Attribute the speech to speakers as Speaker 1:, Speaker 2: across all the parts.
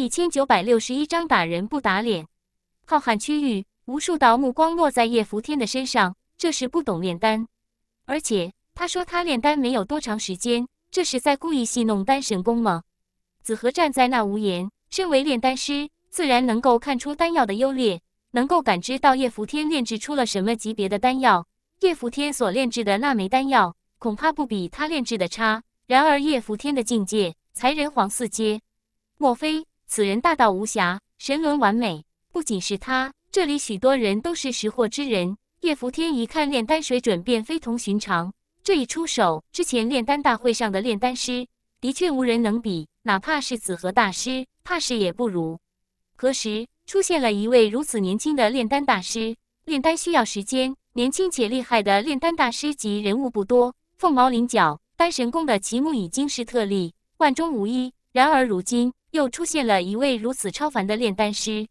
Speaker 1: 一千九百六十一张打人不打脸，浩瀚区域无数道目光落在叶伏天的身上。这是不懂炼丹，而且他说他炼丹没有多长时间，这是在故意戏弄丹神功吗？子和站在那无言。身为炼丹师，自然能够看出丹药的优劣，能够感知到叶伏天炼制出了什么级别的丹药。叶伏天所炼制的那枚丹药，恐怕不比他炼制的差。然而叶伏天的境界才人皇四阶，莫非？此人大道无瑕，神轮完美。不仅是他，这里许多人都是识货之人。叶伏天一看炼丹水准，便非同寻常。这一出手，之前炼丹大会上的炼丹师的确无人能比，哪怕是紫河大师，怕是也不如。何时出现了一位如此年轻的炼丹大师？炼丹需要时间，年轻且厉害的炼丹大师级人物不多，凤毛麟角。丹神宫的奇木已经是特例，万中无一。然而如今。又出现了一位如此超凡的炼丹师，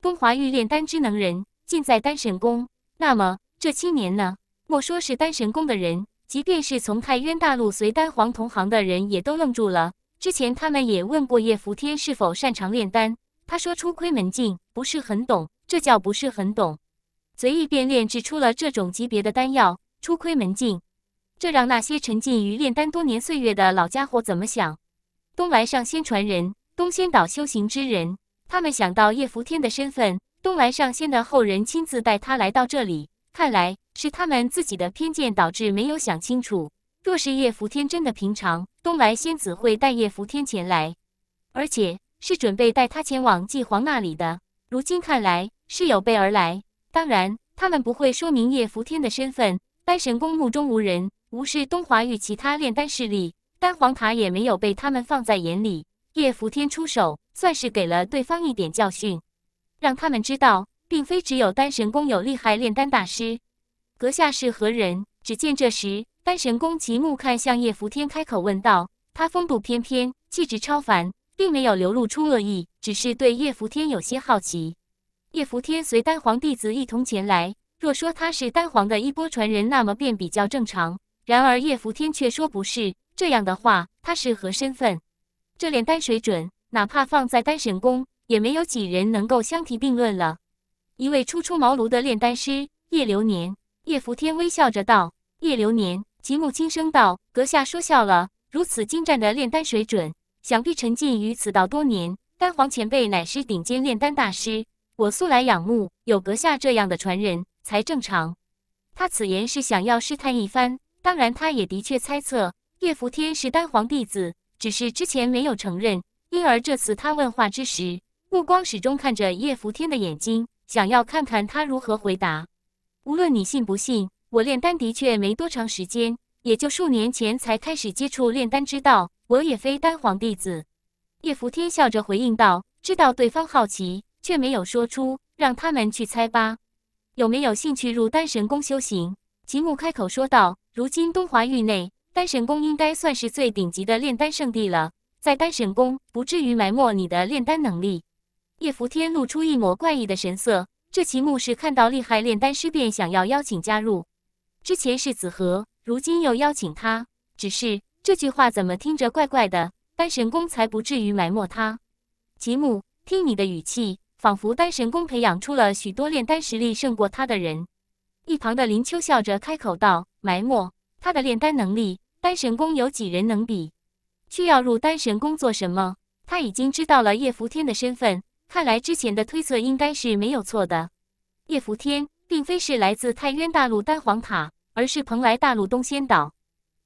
Speaker 1: 东华玉炼丹之能人尽在丹神宫。那么这七年呢？莫说是丹神宫的人，即便是从太渊大陆随丹皇同行的人，也都愣住了。之前他们也问过叶福天是否擅长炼丹，他说出窥门径，不是很懂。这叫不是很懂，随意便炼制出了这种级别的丹药，出窥门径，这让那些沉浸于炼丹多年岁月的老家伙怎么想？东来上仙传人。东仙岛修行之人，他们想到叶伏天的身份，东来上仙的后人亲自带他来到这里，看来是他们自己的偏见导致没有想清楚。若是叶伏天真的平常，东来仙子会带叶伏天前来，而且是准备带他前往祭皇那里的。如今看来是有备而来，当然他们不会说明叶伏天的身份。丹神宫目中无人，无视东华域其他炼丹势力，丹皇塔也没有被他们放在眼里。叶福天出手，算是给了对方一点教训，让他们知道，并非只有丹神宫有厉害炼丹大师。阁下是何人？只见这时，丹神宫极目看向叶福天，开口问道。他风度翩翩，气质超凡，并没有流露出恶意，只是对叶福天有些好奇。叶福天随丹皇弟子一同前来，若说他是丹皇的一波传人，那么便比较正常。然而叶福天却说不是，这样的话，他是何身份？这炼丹水准，哪怕放在丹神宫，也没有几人能够相提并论了。一位初出茅庐的炼丹师叶流年，叶伏天微笑着道：“叶流年，吉木轻声道，阁下说笑了。如此精湛的炼丹水准，想必沉浸于此道多年。丹皇前辈乃是顶尖炼丹大师，我素来仰慕，有阁下这样的传人，才正常。”他此言是想要试探一番，当然，他也的确猜测叶伏天是丹皇弟子。只是之前没有承认，因而这次他问话之时，目光始终看着叶福天的眼睛，想要看看他如何回答。无论你信不信，我炼丹的确没多长时间，也就数年前才开始接触炼丹之道，我也非丹皇弟子。叶福天笑着回应道：“知道对方好奇，却没有说出，让他们去猜吧。”有没有兴趣入丹神宫修行？吉木开口说道：“如今东华域内。”丹神宫应该算是最顶级的炼丹圣地了，在丹神宫不至于埋没你的炼丹能力。叶伏天露出一抹怪异的神色，这吉姆是看到厉害炼丹师便想要邀请加入，之前是子和，如今又邀请他，只是这句话怎么听着怪怪的？丹神宫才不至于埋没他。吉姆，听你的语气，仿佛丹神宫培养出了许多炼丹实力胜过他的人。一旁的林秋笑着开口道：“埋没他的炼丹能力。”丹神宫有几人能比？需要入丹神宫做什么？他已经知道了叶伏天的身份，看来之前的推测应该是没有错的。叶伏天并非是来自太渊大陆丹皇塔，而是蓬莱大陆东仙岛。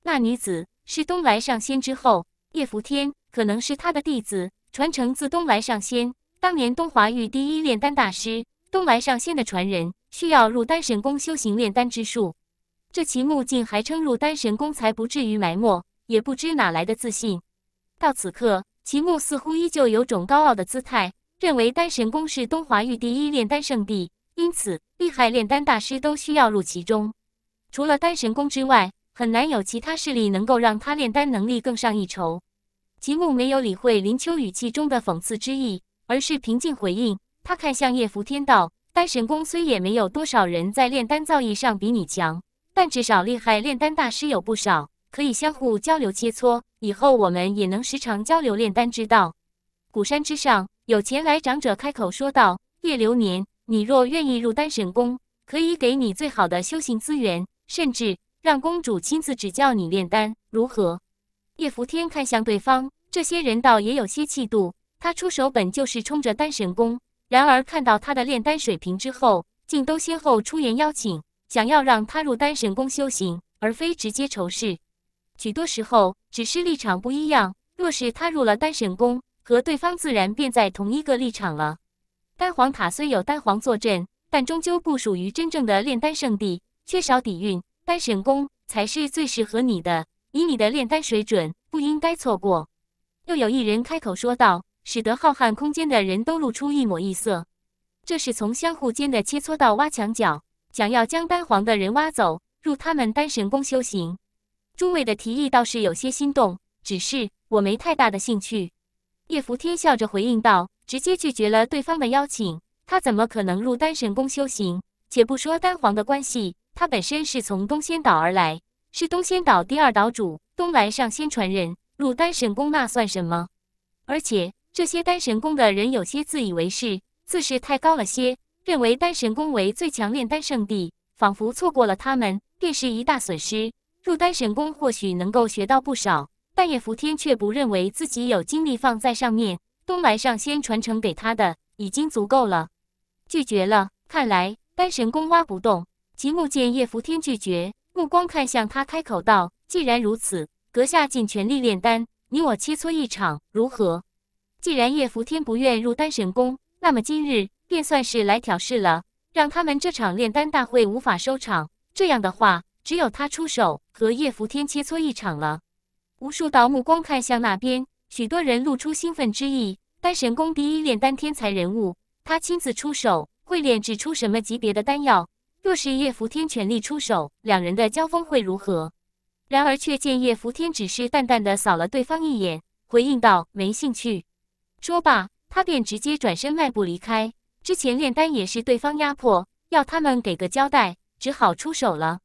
Speaker 1: 那女子是东来上仙之后，叶伏天可能是他的弟子，传承自东来上仙。当年东华域第一炼丹大师东来上仙的传人，需要入丹神宫修行炼丹之术。这齐木竟还称入丹神宫才不至于埋没，也不知哪来的自信。到此刻，齐木似乎依旧有种高傲的姿态，认为丹神宫是东华域第一炼丹圣地，因此厉害炼丹大师都需要入其中。除了丹神宫之外，很难有其他势力能够让他炼丹能力更上一筹。齐木没有理会林秋语气中的讽刺之意，而是平静回应。他看向叶拂天道：“丹神宫虽也没有多少人在炼丹造诣上比你强。”但至少厉害炼丹大师有不少，可以相互交流切磋。以后我们也能时常交流炼丹之道。古山之上，有前来长者开口说道：“叶流年，你若愿意入丹神宫，可以给你最好的修行资源，甚至让公主亲自指教你炼丹，如何？”叶伏天看向对方，这些人倒也有些气度。他出手本就是冲着丹神宫，然而看到他的炼丹水平之后，竟都先后出言邀请。想要让他入丹神宫修行，而非直接仇视。许多时候只是立场不一样。若是他入了丹神宫，和对方自然便在同一个立场了。丹皇塔虽有丹皇坐镇，但终究不属于真正的炼丹圣地，缺少底蕴。丹神宫才是最适合你的。以你的炼丹水准，不应该错过。又有一人开口说道，使得浩瀚空间的人都露出一抹异色。这是从相互间的切磋到挖墙角。想要将丹皇的人挖走，入他们丹神宫修行。诸位的提议倒是有些心动，只是我没太大的兴趣。叶扶天笑着回应道，直接拒绝了对方的邀请。他怎么可能入丹神宫修行？且不说丹皇的关系，他本身是从东仙岛而来，是东仙岛第二岛主东来上仙传人。入丹神宫那算什么？而且这些丹神宫的人有些自以为是，自视太高了些。认为丹神宫为最强炼丹圣地，仿佛错过了他们便是一大损失。入丹神宫或许能够学到不少，但叶伏天却不认为自己有精力放在上面。东来上仙传承给他的已经足够了，拒绝了。看来丹神宫挖不动。吉木见叶伏天拒绝，目光看向他，开口道：“既然如此，阁下尽全力炼丹，你我切磋一场，如何？”既然叶伏天不愿入丹神宫，那么今日。便算是来挑事了，让他们这场炼丹大会无法收场。这样的话，只有他出手和叶福天切磋一场了。无数道目光看向那边，许多人露出兴奋之意。丹神宫第一炼丹天才人物，他亲自出手，会炼制出什么级别的丹药？若是叶福天全力出手，两人的交锋会如何？然而，却见叶福天只是淡淡的扫了对方一眼，回应道：“没兴趣。”说罢，他便直接转身迈步离开。之前炼丹也是对方压迫，要他们给个交代，只好出手了。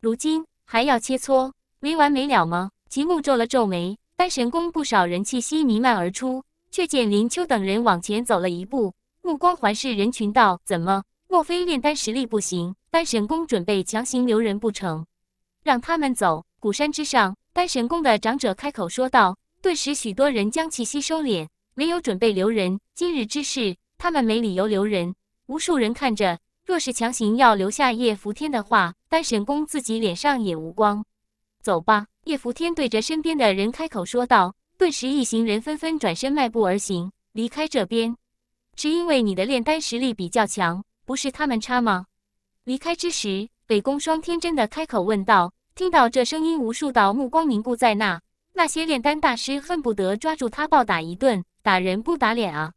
Speaker 1: 如今还要切磋，没完没了吗？极木皱了皱眉，丹神宫不少人气息弥漫而出，却见林秋等人往前走了一步，目光环视人群道：“怎么？莫非炼丹实力不行？丹神宫准备强行留人不成？”让他们走。古山之上，丹神宫的长者开口说道，顿时许多人将气息收敛，没有准备留人。今日之事。他们没理由留人，无数人看着，若是强行要留下叶福天的话，丹神宫自己脸上也无光。走吧，叶福天对着身边的人开口说道。顿时，一行人纷纷转身迈步而行，离开这边。是因为你的炼丹实力比较强，不是他们差吗？离开之时，北宫双天真的开口问道。听到这声音，无数道目光凝固在那，那些炼丹大师恨不得抓住他暴打一顿，打人不打脸啊。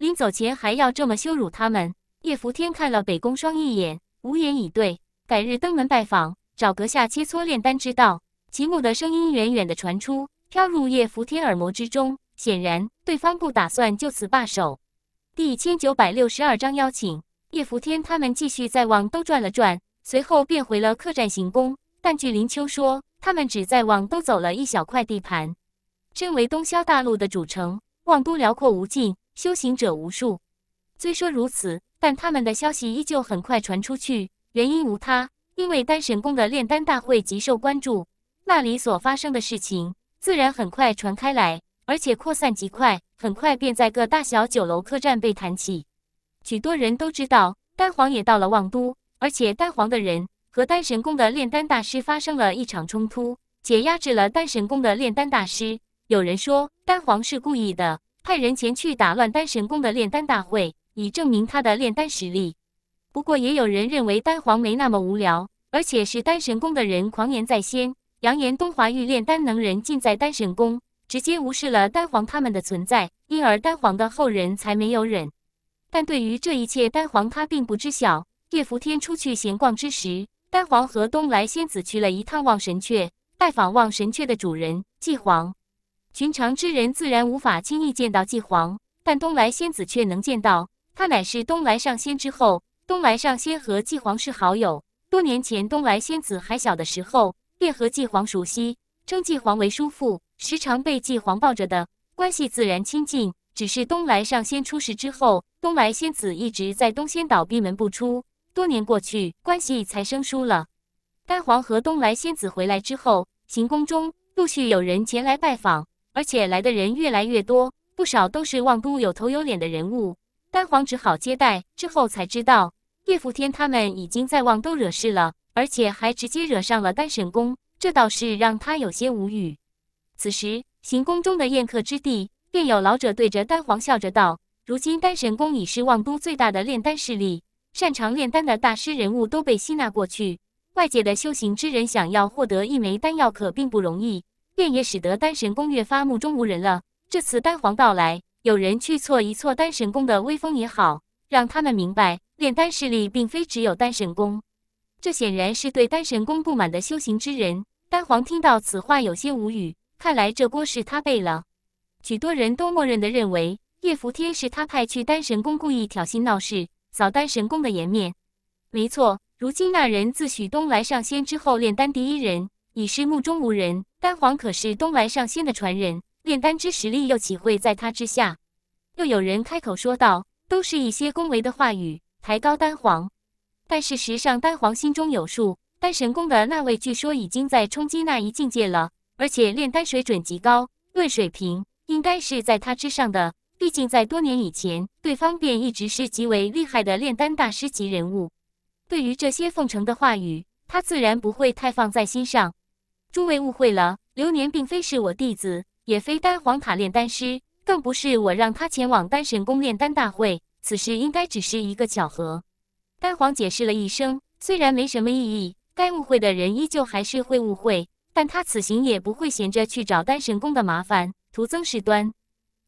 Speaker 1: 临走前还要这么羞辱他们？叶福天看了北宫霜一眼，无言以对。改日登门拜访，找阁下切磋炼丹之道。吉木的声音远远的传出，飘入叶福天耳膜之中。显然，对方不打算就此罢手。第一千九百六十二章邀请。叶福天他们继续在望都转了转，随后便回了客栈行宫。但据林秋说，他们只在望都走了一小块地盘。身为东萧大陆的主城，望都辽阔无尽。修行者无数，虽说如此，但他们的消息依旧很快传出去。原因无他，因为丹神宫的炼丹大会极受关注，那里所发生的事情自然很快传开来，而且扩散极快，很快便在各大小酒楼、客栈被谈起。许多人都知道，丹皇也到了望都，而且丹皇的人和丹神宫的炼丹大师发生了一场冲突，且压制了丹神宫的炼丹大师。有人说，丹皇是故意的。派人前去打乱丹神宫的炼丹大会，以证明他的炼丹实力。不过，也有人认为丹皇没那么无聊，而且是丹神宫的人狂言在先，扬言东华域炼丹能人尽在丹神宫，直接无视了丹皇他们的存在，因而丹皇的后人才没有忍。但对于这一切，丹皇他并不知晓。叶福天出去闲逛之时，丹皇和东来仙子去了一趟望神阙，拜访望神阙的主人季皇。寻常之人自然无法轻易见到季皇，但东来仙子却能见到。他乃是东来上仙之后，东来上仙和季皇是好友。多年前东来仙子还小的时候，便和季皇熟悉，称季皇为叔父，时常被季皇抱着的，关系自然亲近。只是东来上仙出事之后，东来仙子一直在东仙岛闭门不出，多年过去，关系才生疏了。丹皇和东来仙子回来之后，行宫中陆续有人前来拜访。而且来的人越来越多，不少都是望都有头有脸的人物，丹皇只好接待。之后才知道，叶福天他们已经在望都惹事了，而且还直接惹上了丹神宫，这倒是让他有些无语。此时，行宫中的宴客之地，便有老者对着丹皇笑着道：“如今丹神宫已是望都最大的炼丹势力，擅长炼丹的大师人物都被吸纳过去，外界的修行之人想要获得一枚丹药，可并不容易。”便也使得丹神宫越发目中无人了。这次丹皇到来，有人去挫一挫丹神宫的威风也好，让他们明白炼丹势力并非只有丹神宫。这显然是对丹神宫不满的修行之人。丹皇听到此话，有些无语。看来这锅是他背了。许多人都默认的认为，叶伏天是他派去丹神宫故意挑衅闹事，扫丹神宫的颜面。没错，如今那人自许东来上仙之后炼丹第一人，已是目中无人。丹皇可是东来上仙的传人，炼丹之实力又岂会在他之下？又有人开口说道：“都是一些恭维的话语，抬高丹皇。”但事实上，丹皇心中有数，丹神宫的那位据说已经在冲击那一境界了，而且炼丹水准极高，论水平应该是在他之上的。毕竟在多年以前，对方便一直是极为厉害的炼丹大师级人物。对于这些奉承的话语，他自然不会太放在心上。诸位误会了，流年并非是我弟子，也非丹皇塔炼丹师，更不是我让他前往丹神宫炼丹大会。此事应该只是一个巧合。丹皇解释了一声，虽然没什么意义，该误会的人依旧还是会误会。但他此行也不会闲着去找丹神宫的麻烦，徒增事端。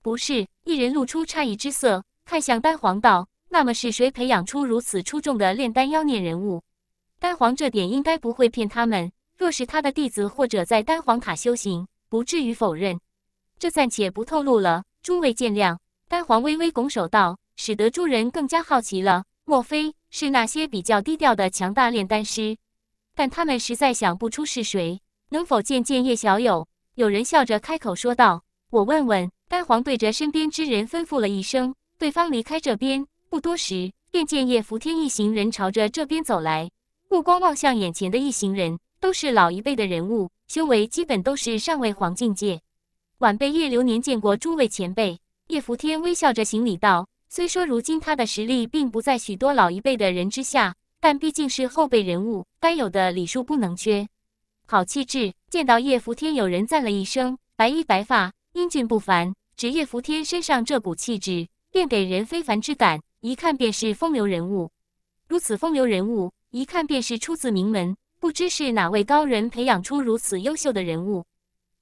Speaker 1: 不是一人露出诧异之色，看向丹皇道：“那么是谁培养出如此出众的炼丹妖孽人物？”丹皇这点应该不会骗他们。若是他的弟子，或者在丹皇塔修行，不至于否认，这暂且不透露了，诸位见谅。丹皇微微拱手道，使得诸人更加好奇了。莫非是那些比较低调的强大炼丹师？但他们实在想不出是谁。能否见见叶小友？有人笑着开口说道。我问问。丹皇对着身边之人吩咐了一声，对方离开这边。不多时，便见叶福天一行人朝着这边走来，目光望向眼前的一行人。都是老一辈的人物，修为基本都是上位黄境界。晚辈叶流年见过诸位前辈。叶福天微笑着行礼道：“虽说如今他的实力并不在许多老一辈的人之下，但毕竟是后辈人物，该有的礼数不能缺。”好气质，见到叶福天，有人赞了一声：“白衣白发，英俊不凡。”只叶福天身上这股气质，便给人非凡之感，一看便是风流人物。如此风流人物，一看便是出自名门。不知是哪位高人培养出如此优秀的人物，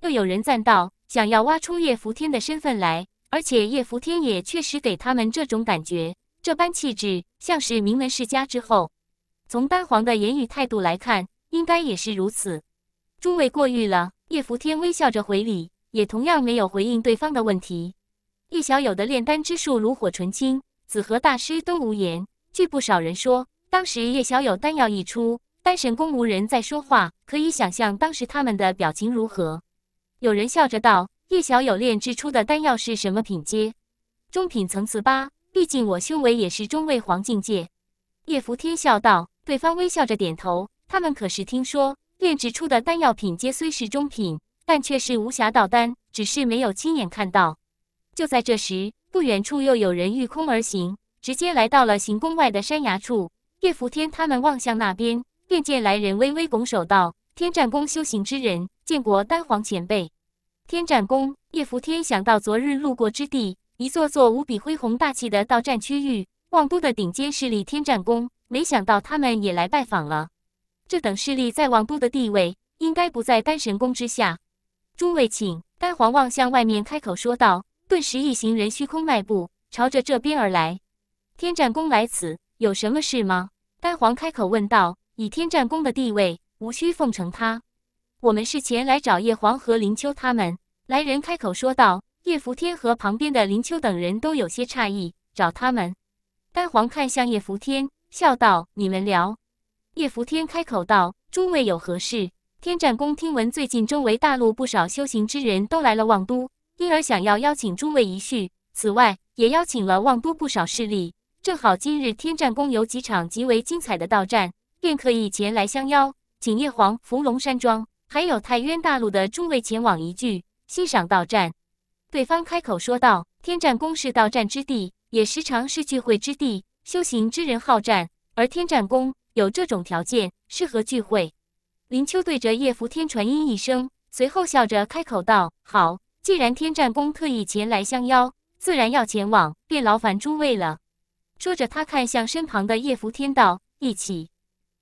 Speaker 1: 又有人赞道：“想要挖出叶伏天的身份来，而且叶伏天也确实给他们这种感觉，这般气质像是名门世家之后。从丹皇的言语态度来看，应该也是如此。”诸位过誉了。叶伏天微笑着回礼，也同样没有回应对方的问题。叶小友的炼丹之术炉火纯青，子和大师都无言。据不少人说，当时叶小友丹药一出。三神宫无人在说话，可以想象当时他们的表情如何。有人笑着道：“叶小友炼制出的丹药是什么品阶？”“中品层次八，毕竟我修为也是中位黄境界。”叶福天笑道。对方微笑着点头。他们可是听说炼制出的丹药品阶虽是中品，但却是无暇道丹，只是没有亲眼看到。就在这时，不远处又有人御空而行，直接来到了行宫外的山崖处。叶福天他们望向那边。便见来人微微拱手道：“天战宫修行之人，建国丹皇前辈。”天战宫叶伏天想到昨日路过之地，一座座无比恢宏大气的道战区域，望都的顶尖势力天战宫，没想到他们也来拜访了。这等势力在望都的地位，应该不在丹神宫之下。诸位，请丹皇望向外面开口说道。顿时一行人虚空迈步，朝着这边而来。天战宫来此有什么事吗？丹皇开口问道。以天战功的地位，无需奉承他。我们是前来找叶黄和林秋他们。来人开口说道。叶福天和旁边的林秋等人都有些诧异，找他们。丹皇看向叶福天，笑道：“你们聊。”叶福天开口道：“诸位有何事？”天战功听闻最近周围大陆不少修行之人都来了望都，因而想要邀请诸位一叙。此外，也邀请了望都不少势力。正好今日天战宫有几场极为精彩的道战。便可以前来相邀，景叶皇、芙龙山庄，还有太渊大陆的诸位前往一聚，欣赏到战。对方开口说道：“天战宫是到战之地，也时常是聚会之地。修行之人好战，而天战宫有这种条件，适合聚会。”林秋对着叶福天传音一声，随后笑着开口道：“好，既然天战宫特意前来相邀，自然要前往，便劳烦诸位了。”说着，他看向身旁的叶福天道：“一起。”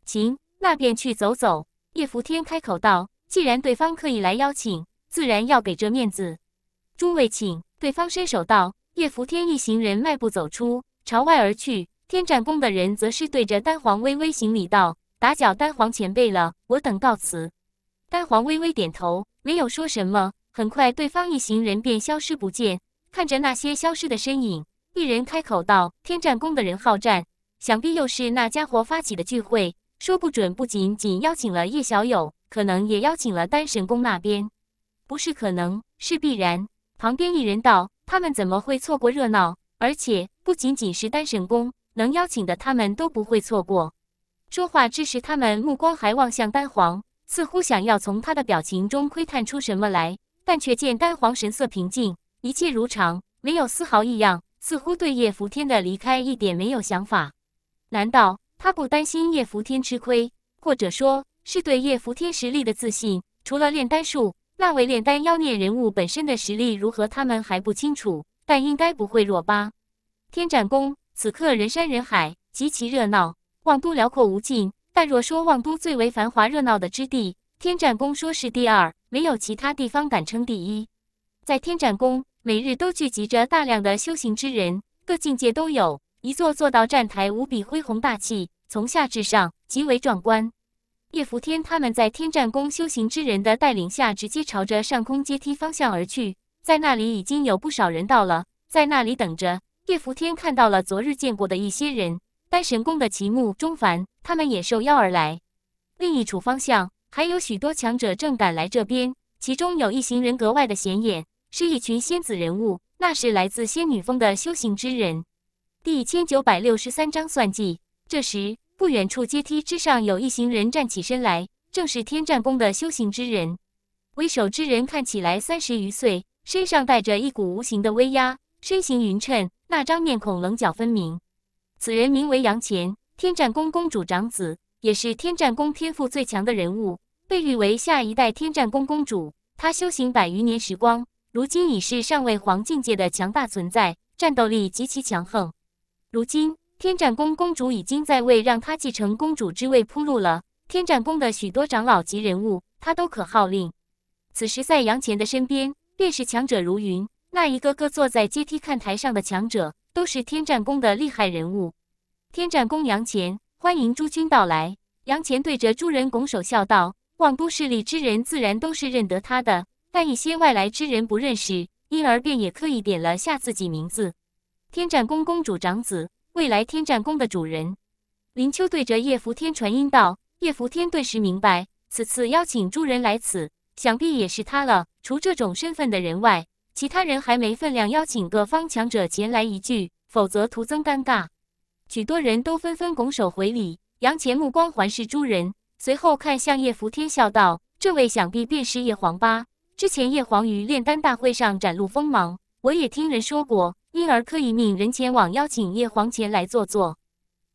Speaker 1: 行，那便去走走。叶福天开口道：“既然对方可以来邀请，自然要给这面子。”诸位请。对方伸手道。叶福天一行人迈步走出，朝外而去。天战宫的人则是对着丹皇微微行礼道：“打搅丹皇前辈了，我等告辞。”丹皇微微点头，没有说什么。很快，对方一行人便消失不见。看着那些消失的身影，一人开口道：“天战宫的人好战，想必又是那家伙发起的聚会。”说不准不仅仅邀请了叶小友，可能也邀请了丹神宫那边，不是可能是必然。旁边一人道：“他们怎么会错过热闹？而且不仅仅是丹神宫能邀请的，他们都不会错过。”说话之时，他们目光还望向丹皇，似乎想要从他的表情中窥探出什么来，但却见丹皇神色平静，一切如常，没有丝毫异样，似乎对叶伏天的离开一点没有想法。难道？他不担心叶福天吃亏，或者说是对叶福天实力的自信。除了炼丹术，那位炼丹妖孽人物本身的实力如何，他们还不清楚，但应该不会弱吧？天斩宫此刻人山人海，极其热闹。望都辽阔无尽，但若说望都最为繁华热闹的之地，天斩宫说是第二，没有其他地方敢称第一。在天斩宫，每日都聚集着大量的修行之人，各境界都有。一座坐到站台，无比恢宏大气，从下至上极为壮观。叶伏天他们在天战宫修行之人的带领下，直接朝着上空阶梯方向而去。在那里已经有不少人到了，在那里等着。叶伏天看到了昨日见过的一些人，丹神宫的齐木、钟凡他们也受邀而来。另一处方向还有许多强者正赶来这边，其中有一行人格外的显眼，是一群仙子人物，那是来自仙女峰的修行之人。一千九百六十三章算计。这时，不远处阶梯之上有一行人站起身来，正是天战宫的修行之人。为首之人看起来三十余岁，身上带着一股无形的威压，身形匀称，那张面孔棱角分明。此人名为杨乾，天战宫宫主长子，也是天战宫天赋最强的人物，被誉为下一代天战宫宫主。他修行百余年时光，如今已是上位皇境界的强大存在，战斗力极其强横。如今天战宫公主已经在为让他继承公主之位铺路了。天战宫的许多长老级人物，他都可号令。此时在杨乾的身边，便是强者如云。那一个个坐在阶梯看台上的强者，都是天战宫的厉害人物。天战宫杨乾，欢迎诸君到来。杨乾对着诸人拱手笑道：“望都势力之人，自然都是认得他的，但一些外来之人不认识，因而便也刻意点了下自己名字。”天战宫公主长子，未来天战宫的主人林秋对着叶福天传音道：“叶福天顿时明白，此次邀请诸人来此，想必也是他了。除这种身份的人外，其他人还没分量，邀请各方强者前来一聚，否则徒增尴尬。”许多人都纷纷拱手回礼，杨前目光环视诸人，随后看向叶福天，笑道：“这位想必便是叶黄吧？之前叶黄于炼丹大会上展露锋芒，我也听人说过。”因而特意命人前往邀请叶黄前来坐坐，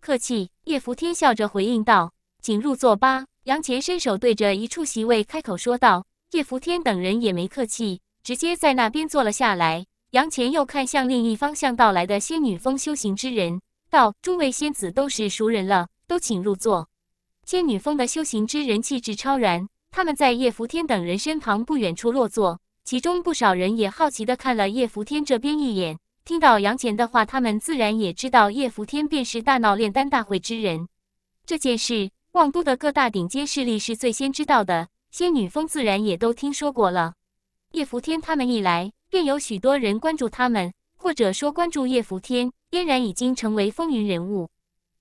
Speaker 1: 客气。叶福天笑着回应道：“请入座吧。”杨乾伸手对着一处席位开口说道。叶福天等人也没客气，直接在那边坐了下来。杨乾又看向另一方向到来的仙女峰修行之人，道：“诸位仙子都是熟人了，都请入座。”仙女峰的修行之人气质超然，他们在叶福天等人身旁不远处落座，其中不少人也好奇地看了叶福天这边一眼。听到杨戬的话，他们自然也知道叶福天便是大闹炼丹大会之人。这件事，望都的各大顶尖势力是最先知道的，仙女峰自然也都听说过了。叶福天他们一来，便有许多人关注他们，或者说关注叶福天。嫣然已经成为风云人物。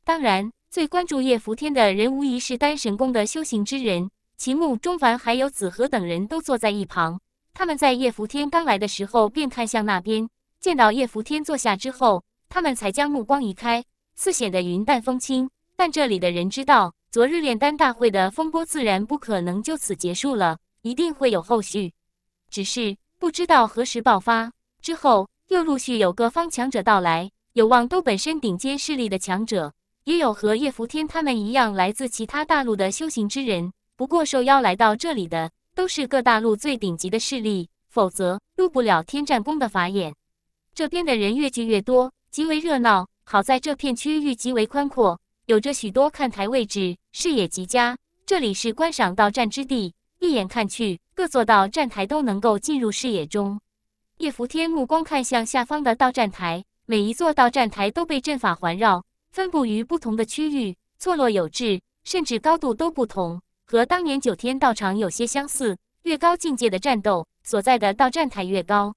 Speaker 1: 当然，最关注叶福天的人，无疑是丹神宫的修行之人。秦牧、钟凡还有子和等人都坐在一旁，他们在叶福天刚来的时候，便看向那边。见到叶福天坐下之后，他们才将目光移开，似显得云淡风轻。但这里的人知道，昨日炼丹大会的风波自然不可能就此结束了，一定会有后续。只是不知道何时爆发。之后又陆续有个方强者到来，有望都本身顶尖势力的强者，也有和叶福天他们一样来自其他大陆的修行之人。不过受邀来到这里的，都是各大陆最顶级的势力，否则入不了天战宫的法眼。这边的人越聚越多，极为热闹。好在这片区域极为宽阔，有着许多看台位置，视野极佳。这里是观赏到站之地，一眼看去，各座到站台都能够进入视野中。叶福天目光看向下方的到站台，每一座到站台都被阵法环绕，分布于不同的区域，错落有致，甚至高度都不同，和当年九天道场有些相似。越高境界的战斗，所在的到站台越高。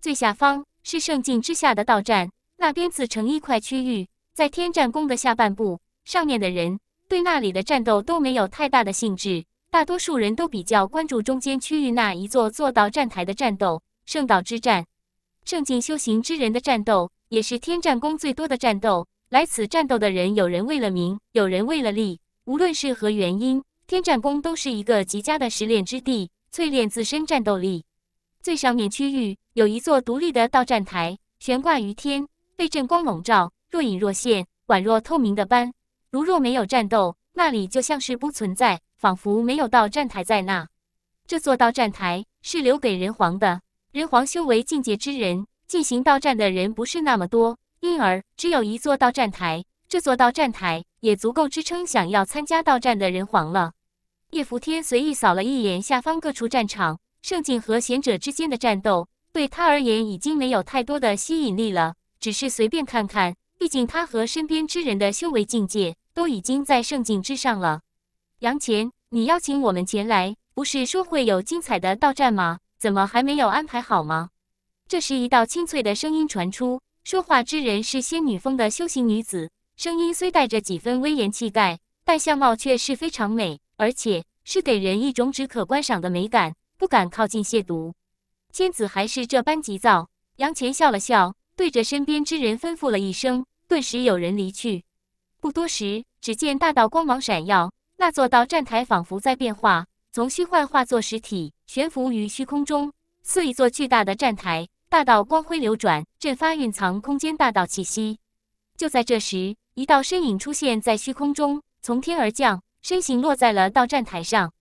Speaker 1: 最下方。是圣境之下的道战，那边自成一块区域，在天战宫的下半部，上面的人对那里的战斗都没有太大的兴致，大多数人都比较关注中间区域那一座坐道站台的战斗，圣道之战，圣境修行之人的战斗也是天战宫最多的战斗。来此战斗的人，有人为了名，有人为了利，无论是何原因，天战宫都是一个极佳的试炼之地，淬炼自身战斗力。最上面区域。有一座独立的到站台悬挂于天，被震光笼罩，若隐若现，宛若透明的般。如若没有战斗，那里就像是不存在，仿佛没有到站台在那。这座到站台是留给人皇的。人皇修为境界之人进行到站的人不是那么多，因而只有一座到站台。这座到站台也足够支撑想要参加到站的人皇了。叶伏天随意扫了一眼下方各处战场，圣境和贤者之间的战斗。对他而言，已经没有太多的吸引力了，只是随便看看。毕竟他和身边之人的修为境界都已经在圣境之上了。杨前，你邀请我们前来，不是说会有精彩的道战吗？怎么还没有安排好吗？这时，一道清脆的声音传出，说话之人是仙女峰的修行女子，声音虽带着几分威严气概，但相貌却是非常美，而且是给人一种只可观赏的美感，不敢靠近亵渎。千子还是这般急躁，杨乾笑了笑，对着身边之人吩咐了一声，顿时有人离去。不多时，只见大道光芒闪耀，那座道站台仿佛在变化，从虚幻化作实体，悬浮于虚空中，似一座巨大的站台。大道光辉流转，阵发蕴藏空间大道气息。就在这时，一道身影出现在虚空中，从天而降，身形落在了道站台上。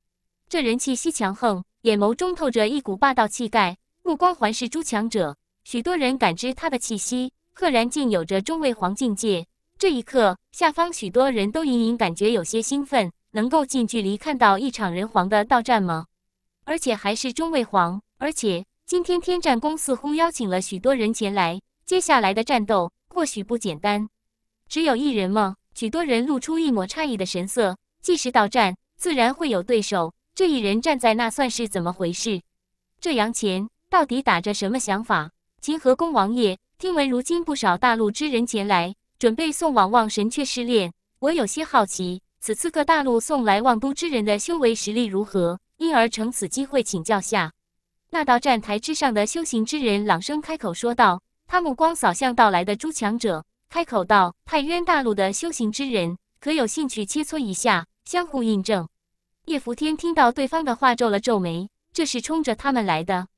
Speaker 1: 这人气息强横。眼眸中透着一股霸道气概，目光环视诸强者，许多人感知他的气息，赫然竟有着中位皇境界。这一刻，下方许多人都隐隐感觉有些兴奋，能够近距离看到一场人皇的到战吗？而且还是中位皇，而且今天天战宫似乎邀请了许多人前来，接下来的战斗或许不简单。只有一人吗？许多人露出一抹诧异的神色，既是到战，自然会有对手。这一人站在那算是怎么回事？这杨乾到底打着什么想法？秦和公王爷，听闻如今不少大陆之人前来，准备送往望神阙试炼，我有些好奇，此次各大陆送来望都之人的修为实力如何，因而乘此机会请教下。那道站台之上的修行之人朗声开口说道：“他目光扫向到来的诸强者，开口道：‘太渊大陆的修行之人，可有兴趣切磋一下，相互印证？’”叶伏天听到对方的话，皱了皱眉。这是冲着他们来的。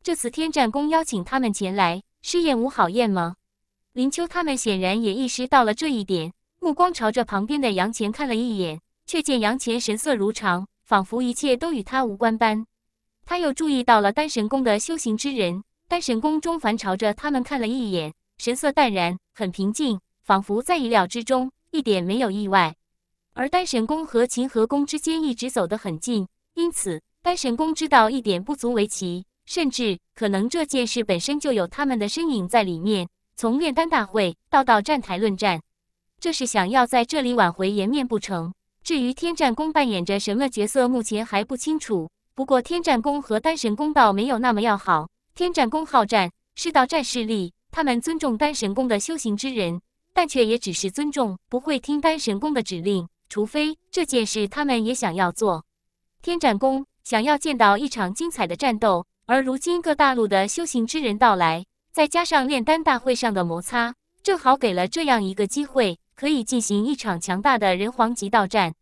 Speaker 1: 这次天战宫邀请他们前来，是燕无好宴吗？林秋他们显然也意识到了这一点，目光朝着旁边的杨乾看了一眼，却见杨乾神色如常，仿佛一切都与他无关般。他又注意到了丹神宫的修行之人，丹神宫中凡朝着他们看了一眼，神色淡然，很平静，仿佛在意料之中，一点没有意外。而丹神宫和秦和宫之间一直走得很近，因此丹神宫知道一点不足为奇，甚至可能这件事本身就有他们的身影在里面。从炼丹大会到到站台论战，这是想要在这里挽回颜面不成？至于天战宫扮演着什么角色，目前还不清楚。不过天战宫和丹神宫倒没有那么要好。天战宫好战，是道战势力，他们尊重丹神宫的修行之人，但却也只是尊重，不会听丹神宫的指令。除非这件事他们也想要做，天斩宫想要见到一场精彩的战斗。而如今各大陆的修行之人到来，再加上炼丹大会上的摩擦，正好给了这样一个机会，可以进行一场强大的人皇级道战。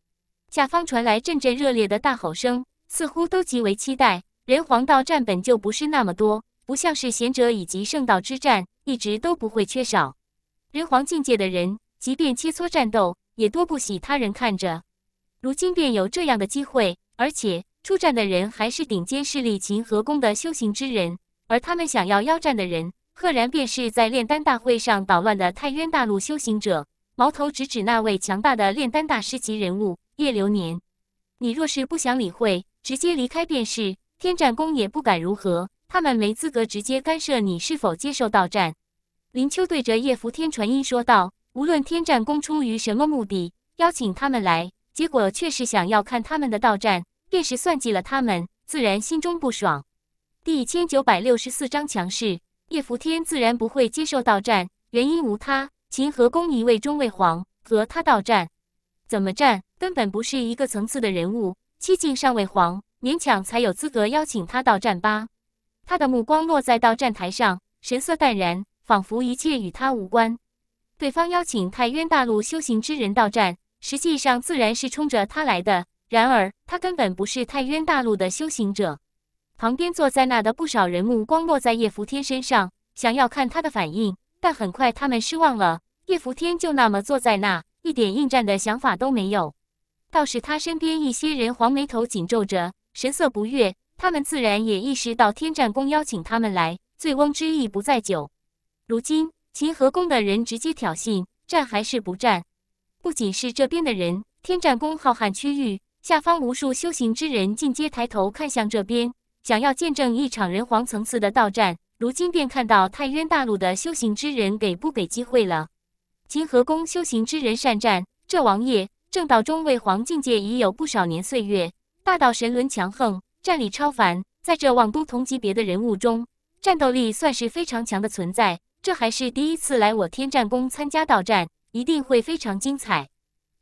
Speaker 1: 下方传来阵阵热烈的大吼声，似乎都极为期待。人皇道战本就不是那么多，不像是贤者以及圣道之战，一直都不会缺少。人皇境界的人，即便切磋战斗。也多不喜他人看着，如今便有这样的机会，而且出战的人还是顶尖势力秦和宫的修行之人，而他们想要邀战的人，赫然便是在炼丹大会上捣乱的太渊大陆修行者，矛头直指那位强大的炼丹大师级人物叶流年。你若是不想理会，直接离开便是，天战宫也不敢如何，他们没资格直接干涉你是否接受到战。林秋对着叶福天传音说道。无论天战公出于什么目的邀请他们来，结果却是想要看他们的到战，便是算计了他们，自然心中不爽。第一千九百六十四章强势，叶伏天自然不会接受到战，原因无他，秦和公一位中位皇和他到战，怎么战根本不是一个层次的人物，七境上位皇勉强才有资格邀请他到战吧。他的目光落在到站台上，神色淡然，仿佛一切与他无关。对方邀请太渊大陆修行之人到战，实际上自然是冲着他来的。然而他根本不是太渊大陆的修行者。旁边坐在那的不少人目光落在叶伏天身上，想要看他的反应，但很快他们失望了。叶伏天就那么坐在那，一点应战的想法都没有。倒是他身边一些人，黄眉头紧皱着，神色不悦。他们自然也意识到天战宫邀请他们来，醉翁之意不在酒。如今。秦和宫的人直接挑衅，战还是不战？不仅是这边的人，天战宫浩瀚区域下方无数修行之人进阶抬头看向这边，想要见证一场人皇层次的道战。如今便看到太渊大陆的修行之人给不给机会了。秦和宫修行之人善战，这王爷正道中位皇境界已有不少年岁月，大道神轮强横，战力超凡，在这望都同级别的人物中，战斗力算是非常强的存在。这还是第一次来我天战宫参加道战，一定会非常精彩。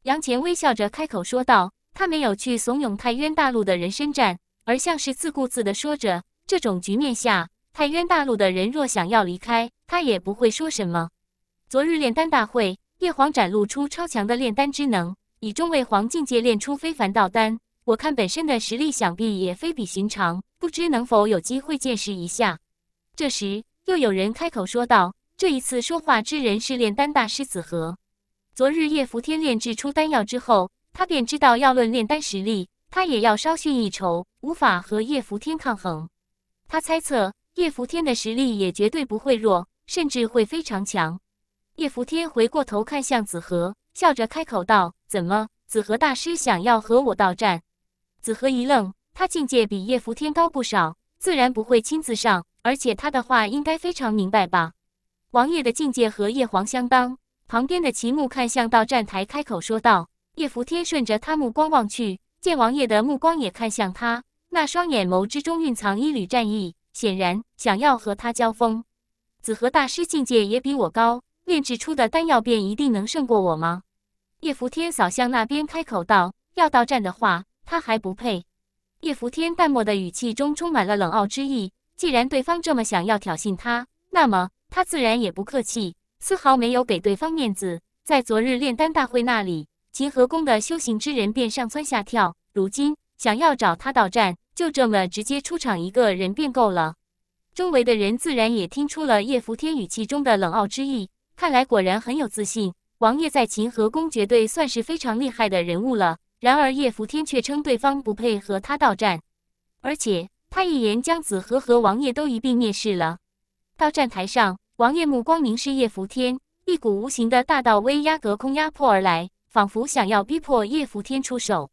Speaker 1: 杨乾微笑着开口说道，他没有去怂恿太渊大陆的人参战，而像是自顾自的说着。这种局面下，太渊大陆的人若想要离开，他也不会说什么。昨日炼丹大会，叶黄展露出超强的炼丹之能，以中位皇境界炼出非凡道丹，我看本身的实力想必也非比寻常，不知能否有机会见识一下。这时。又有人开口说道：“这一次说话之人是炼丹大师子和。昨日叶伏天炼制出丹药之后，他便知道要论炼丹实力，他也要稍逊一筹，无法和叶伏天抗衡。他猜测叶伏天的实力也绝对不会弱，甚至会非常强。”叶伏天回过头看向子和，笑着开口道：“怎么，子和大师想要和我道战？”子和一愣，他境界比叶伏天高不少，自然不会亲自上。而且他的话应该非常明白吧？王爷的境界和叶皇相当。旁边的齐木看向到站台，开口说道：“叶扶天顺着他目光望去，见王爷的目光也看向他，那双眼眸之中蕴藏一缕战意，显然想要和他交锋。”紫河大师境界也比我高，炼制出的丹药便一定能胜过我吗？叶扶天扫向那边，开口道：“要到站的话，他还不配。”叶扶天淡漠的语气中充满了冷傲之意。既然对方这么想要挑衅他，那么他自然也不客气，丝毫没有给对方面子。在昨日炼丹大会那里，秦和宫的修行之人便上蹿下跳，如今想要找他道战，就这么直接出场一个人便够了。周围的人自然也听出了叶福天语气中的冷傲之意，看来果然很有自信。王爷在秦和宫绝对算是非常厉害的人物了，然而叶福天却称对方不配和他道战，而且。他一言将子和和王爷都一并灭世了。到站台上，王爷目光凝视叶福天，一股无形的大道威压隔空压迫而来，仿佛想要逼迫叶福天出手。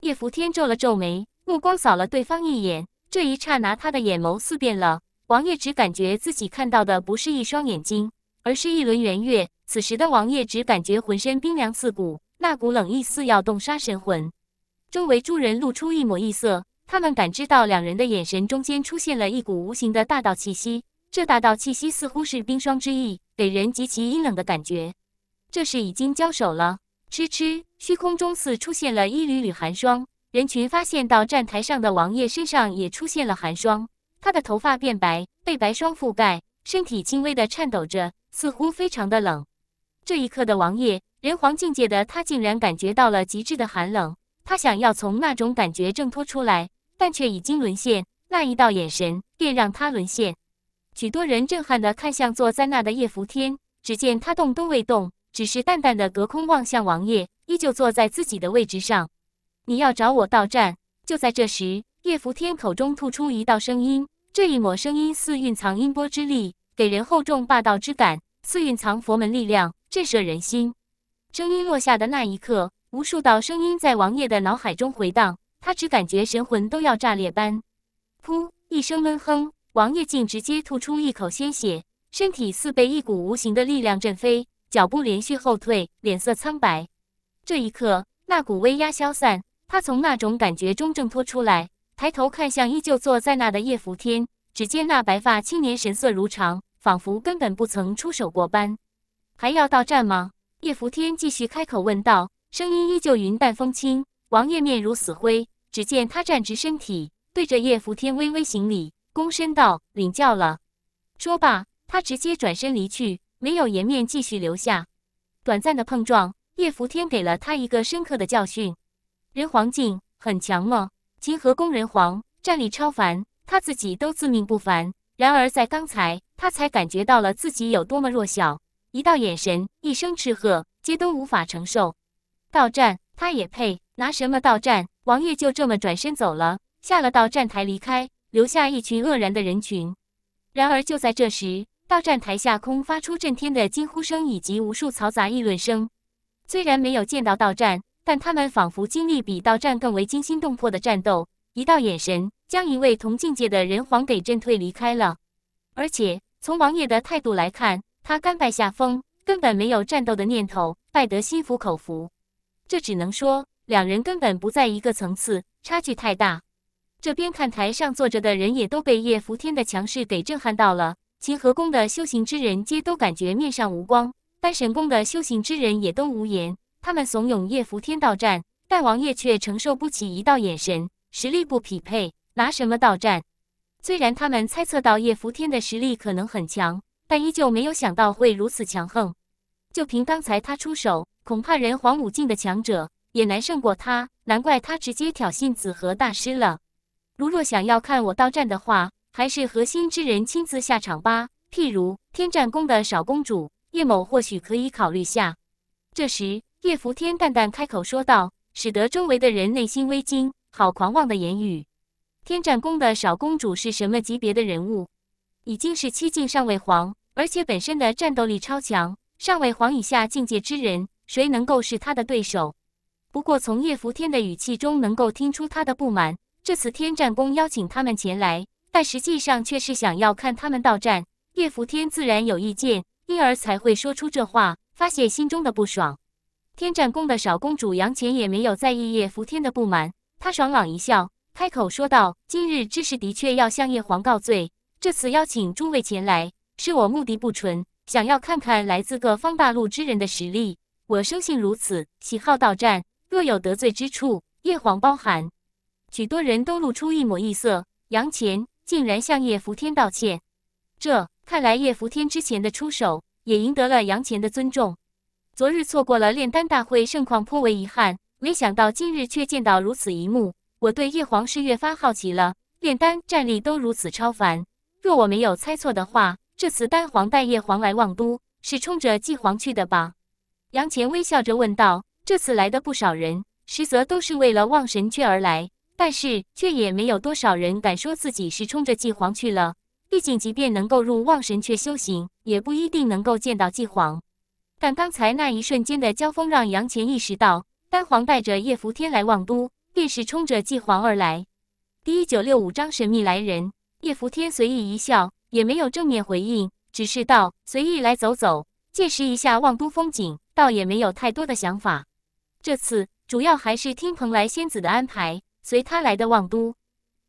Speaker 1: 叶福天皱了皱眉，目光扫了对方一眼，这一刹那，他的眼眸似变了。王爷只感觉自己看到的不是一双眼睛，而是一轮圆月。此时的王爷只感觉浑身冰凉刺骨，那股冷意似要冻杀神魂。周围诸人露出一抹异色。他们感知到两人的眼神中间出现了一股无形的大道气息，这大道气息似乎是冰霜之意，给人极其阴冷的感觉。这是已经交手了，痴痴，虚空中似出现了一缕缕寒霜。人群发现到站台上的王爷身上也出现了寒霜，他的头发变白，被白霜覆盖，身体轻微的颤抖着，似乎非常的冷。这一刻的王爷，人皇境界的他竟然感觉到了极致的寒冷，他想要从那种感觉挣脱出来。但却已经沦陷，那一道眼神便让他沦陷。许多人震撼的看向坐在那的叶拂天，只见他动都未动，只是淡淡的隔空望向王爷，依旧坐在自己的位置上。你要找我到站？就在这时，叶拂天口中吐出一道声音，这一抹声音似蕴藏音波之力，给人厚重霸道之感，似蕴藏佛门力量，震慑人心。声音落下的那一刻，无数道声音在王爷的脑海中回荡。他只感觉神魂都要炸裂般，噗一声闷哼，王爷竟直接吐出一口鲜血，身体似被一股无形的力量震飞，脚步连续后退，脸色苍白。这一刻，那股威压消散，他从那种感觉中挣脱出来，抬头看向依旧坐在那的叶拂天，只见那白发青年神色如常，仿佛根本不曾出手过般。还要到站吗？叶拂天继续开口问道，声音依旧云淡风轻。王爷面如死灰。只见他站直身体，对着叶福天微微行礼，躬身道：“领教了。”说罢，他直接转身离去，没有颜面继续留下。短暂的碰撞，叶福天给了他一个深刻的教训。人皇境很强吗？秦和宫人皇战力超凡，他自己都自命不凡。然而在刚才，他才感觉到了自己有多么弱小。一道眼神，一声斥喝，皆都无法承受。到战。他也配拿什么道战？王爷就这么转身走了，下了道站台离开，留下一群愕然的人群。然而就在这时，道站台下空发出震天的惊呼声以及无数嘈杂议论声。虽然没有见到道战，但他们仿佛经历比道战更为惊心动魄的战斗。一道眼神将一位同境界的人皇给震退离开了。而且从王爷的态度来看，他甘拜下风，根本没有战斗的念头，败得心服口服。这只能说两人根本不在一个层次，差距太大。这边看台上坐着的人也都被叶福天的强势给震撼到了。秦和宫的修行之人皆都感觉面上无光，丹神宫的修行之人也都无言。他们怂恿叶福天到战，但王爷却承受不起一道眼神，实力不匹配，拿什么到战？虽然他们猜测到叶福天的实力可能很强，但依旧没有想到会如此强横。就凭刚才他出手。恐怕人皇武境的强者也难胜过他，难怪他直接挑衅紫河大师了。如若想要看我到战的话，还是核心之人亲自下场吧。譬如天战宫的少公主，叶某或许可以考虑下。这时，叶福天淡淡开口说道，使得周围的人内心微惊。好狂妄的言语！天战宫的少公主是什么级别的人物？已经是七境上位皇，而且本身的战斗力超强，上位皇以下境界之人。谁能够是他的对手？不过从叶福天的语气中能够听出他的不满。这次天战宫邀请他们前来，但实际上却是想要看他们到战。叶福天自然有意见，因而才会说出这话，发泄心中的不爽。天战宫的少公主杨戬也没有在意叶福天的不满，他爽朗一笑，开口说道：“今日之事的确要向叶皇告罪。这次邀请诸位前来，是我目的不纯，想要看看来自各方大陆之人的实力。”我生性如此，喜好到战。若有得罪之处，叶皇包涵。许多人都露出一抹异色，杨乾竟然向叶福天道歉。这看来叶福天之前的出手，也赢得了杨乾的尊重。昨日错过了炼丹大会盛况，颇为遗憾。没想到今日却见到如此一幕，我对叶皇是越发好奇了。炼丹、战力都如此超凡，若我没有猜错的话，这次丹皇带叶皇来望都，是冲着季皇去的吧？杨乾微笑着问道：“这次来的不少人，实则都是为了望神阙而来，但是却也没有多少人敢说自己是冲着祭皇去了。毕竟，即便能够入望神阙修行，也不一定能够见到祭皇。但刚才那一瞬间的交锋，让杨乾意识到，丹皇带着叶福天来望都，便是冲着祭皇而来。”第一九六五章神秘来人。叶福天随意一笑，也没有正面回应，只是道：“随意来走走，见识一下望都风景。”倒也没有太多的想法，这次主要还是听蓬莱仙子的安排，随他来的望都。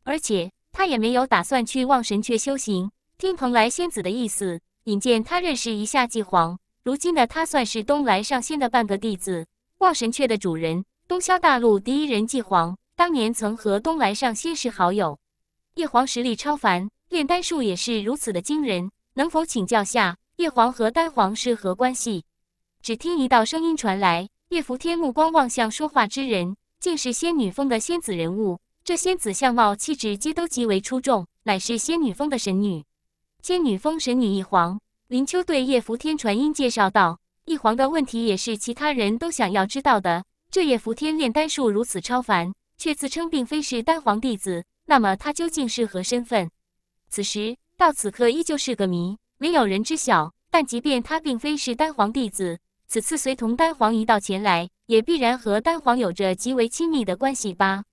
Speaker 1: 而且他也没有打算去望神阙修行，听蓬莱仙子的意思，引荐他认识一下季皇。如今的他算是东来上仙的半个弟子，望神阙的主人东萧大陆第一人季皇，当年曾和东来上仙是好友。叶皇实力超凡，炼丹术也是如此的惊人，能否请教下，叶皇和丹皇是何关系？只听一道声音传来，叶伏天目光望向说话之人，竟是仙女峰的仙子人物。这仙子相貌气质皆都极为出众，乃是仙女峰的神女。仙女峰神女一皇林秋对叶伏天传音介绍道：“一皇的问题也是其他人都想要知道的。这叶伏天炼丹术如此超凡，却自称并非是丹皇弟子，那么他究竟是何身份？此时到此刻依旧是个谜，没有人知晓。但即便他并非是丹皇弟子，此次随同丹皇一道前来，也必然和丹皇有着极为亲密的关系吧？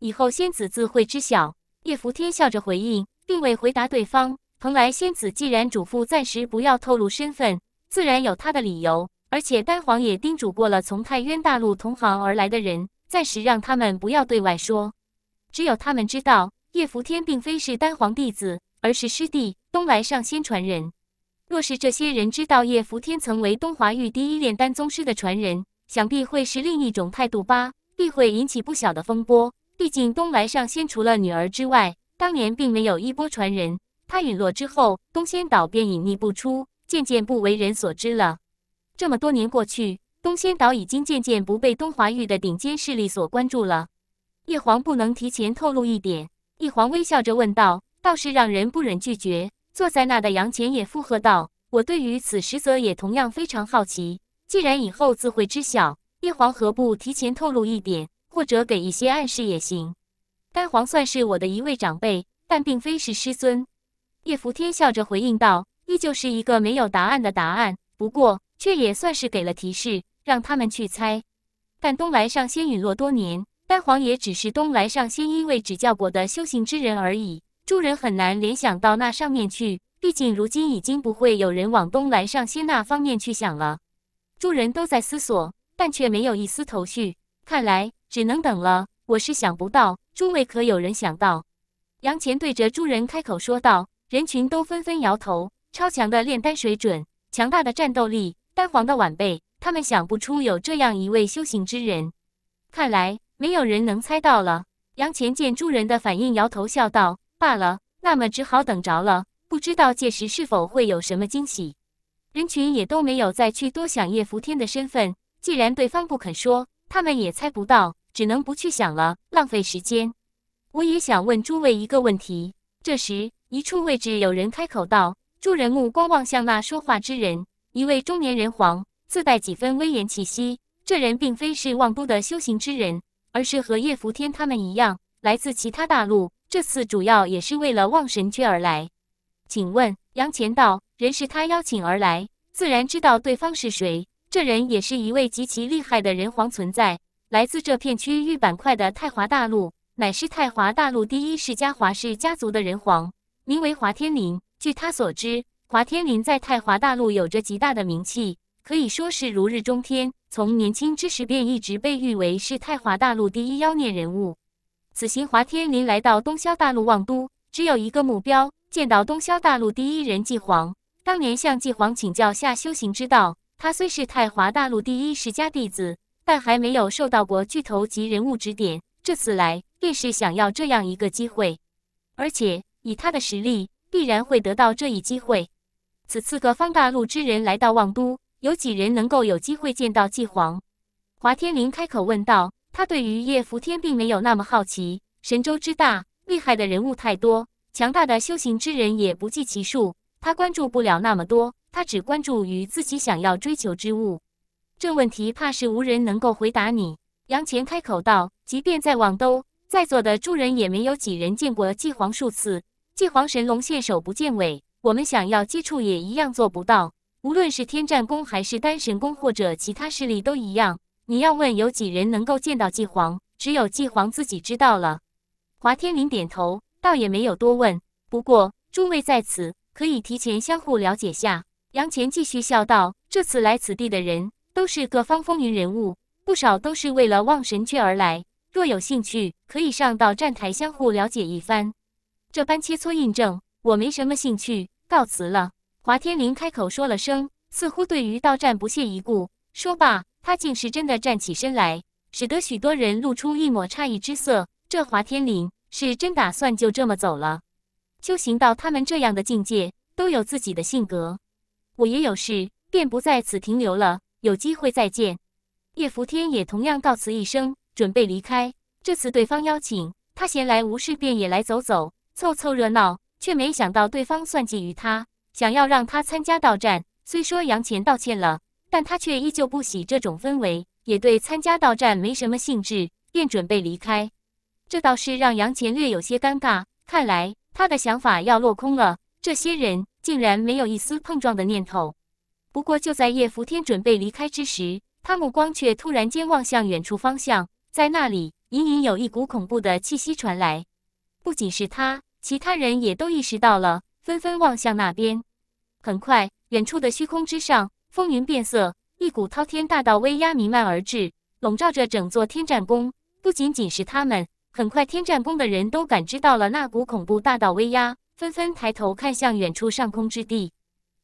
Speaker 1: 以后仙子自会知晓。叶福天笑着回应，并未回答对方。蓬莱仙子既然嘱咐暂时不要透露身份，自然有他的理由。而且丹皇也叮嘱过了，从太渊大陆同行而来的人，暂时让他们不要对外说。只有他们知道，叶福天并非是丹皇弟子，而是师弟东来上仙传人。若是这些人知道叶伏天曾为东华域第一炼丹宗师的传人，想必会是另一种态度吧，必会引起不小的风波。毕竟东来上仙除了女儿之外，当年并没有一波传人。他陨落之后，东仙岛便隐匿不出，渐渐不为人所知了。这么多年过去，东仙岛已经渐渐不被东华域的顶尖势力所关注了。叶黄不能提前透露一点，叶黄微笑着问道，倒是让人不忍拒绝。坐在那的杨戬也附和道：“我对于此实则也同样非常好奇，既然以后自会知晓，叶皇何不提前透露一点，或者给一些暗示也行。”丹皇算是我的一位长辈，但并非是师尊。叶伏天笑着回应道：“依旧是一个没有答案的答案，不过却也算是给了提示，让他们去猜。”但东来上仙陨落多年，丹皇也只是东来上仙因为指教过的修行之人而已。诸人很难联想到那上面去，毕竟如今已经不会有人往东来上仙那方面去想了。诸人都在思索，但却没有一丝头绪，看来只能等了。我是想不到，诸位可有人想到？杨乾对着诸人开口说道，人群都纷纷摇头。超强的炼丹水准，强大的战斗力，丹皇的晚辈，他们想不出有这样一位修行之人。看来没有人能猜到了。杨乾见诸人的反应，摇头笑道。罢了，那么只好等着了。不知道届时是否会有什么惊喜。人群也都没有再去多想叶拂天的身份，既然对方不肯说，他们也猜不到，只能不去想了，浪费时间。我也想问诸位一个问题。这时，一处位置有人开口道：“诸人目光望向那说话之人，一位中年人皇，自带几分威严气息。这人并非是望都的修行之人，而是和叶拂天他们一样，来自其他大陆。”这次主要也是为了望神阙而来。请问杨乾道，人是他邀请而来，自然知道对方是谁。这人也是一位极其厉害的人皇存在，来自这片区域板块的太华大陆，乃是太华大陆第一世家华氏家族的人皇，名为华天林。据他所知，华天林在太华大陆有着极大的名气，可以说是如日中天，从年轻之时便一直被誉为是太华大陆第一妖孽人物。此行，华天林来到东萧大陆望都，只有一个目标：见到东萧大陆第一人纪皇。当年向纪皇请教下修行之道，他虽是太华大陆第一世家弟子，但还没有受到过巨头级人物指点。这次来，便是想要这样一个机会。而且以他的实力，必然会得到这一机会。此次各方大陆之人来到望都，有几人能够有机会见到纪皇？华天林开口问道。他对于叶伏天并没有那么好奇。神州之大，厉害的人物太多，强大的修行之人也不计其数，他关注不了那么多。他只关注于自己想要追求之物。这问题怕是无人能够回答你。杨乾开口道：“即便在网兜，在座的诸人也没有几人见过季皇数次。季皇神龙见首不见尾，我们想要接触也一样做不到。无论是天战宫，还是丹神宫，或者其他势力都一样。”你要问有几人能够见到纪皇，只有纪皇自己知道了。华天林点头，倒也没有多问。不过诸位在此，可以提前相互了解下。杨乾继续笑道：“这次来此地的人，都是各方风云人物，不少都是为了望神阙而来。若有兴趣，可以上到站台相互了解一番。这般切磋印证，我没什么兴趣，告辞了。”华天林开口说了声，似乎对于到站不屑一顾。说罢。他竟是真的站起身来，使得许多人露出一抹诧异之色。这华天林是真打算就这么走了？修行到他们这样的境界，都有自己的性格。我也有事，便不在此停留了。有机会再见。叶伏天也同样告辞一声，准备离开。这次对方邀请他，闲来无事便也来走走，凑凑热闹，却没想到对方算计于他，想要让他参加道战。虽说杨乾道歉了。但他却依旧不喜这种氛围，也对参加到战没什么兴致，便准备离开。这倒是让杨乾略有些尴尬，看来他的想法要落空了。这些人竟然没有一丝碰撞的念头。不过就在叶拂天准备离开之时，他目光却突然间望向远处方向，在那里隐隐有一股恐怖的气息传来。不仅是他，其他人也都意识到了，纷纷望向那边。很快，远处的虚空之上。风云变色，一股滔天大道威压弥漫而至，笼罩着整座天战宫。不仅仅是他们，很快天战宫的人都感知到了那股恐怖大道威压，纷纷抬头看向远处上空之地。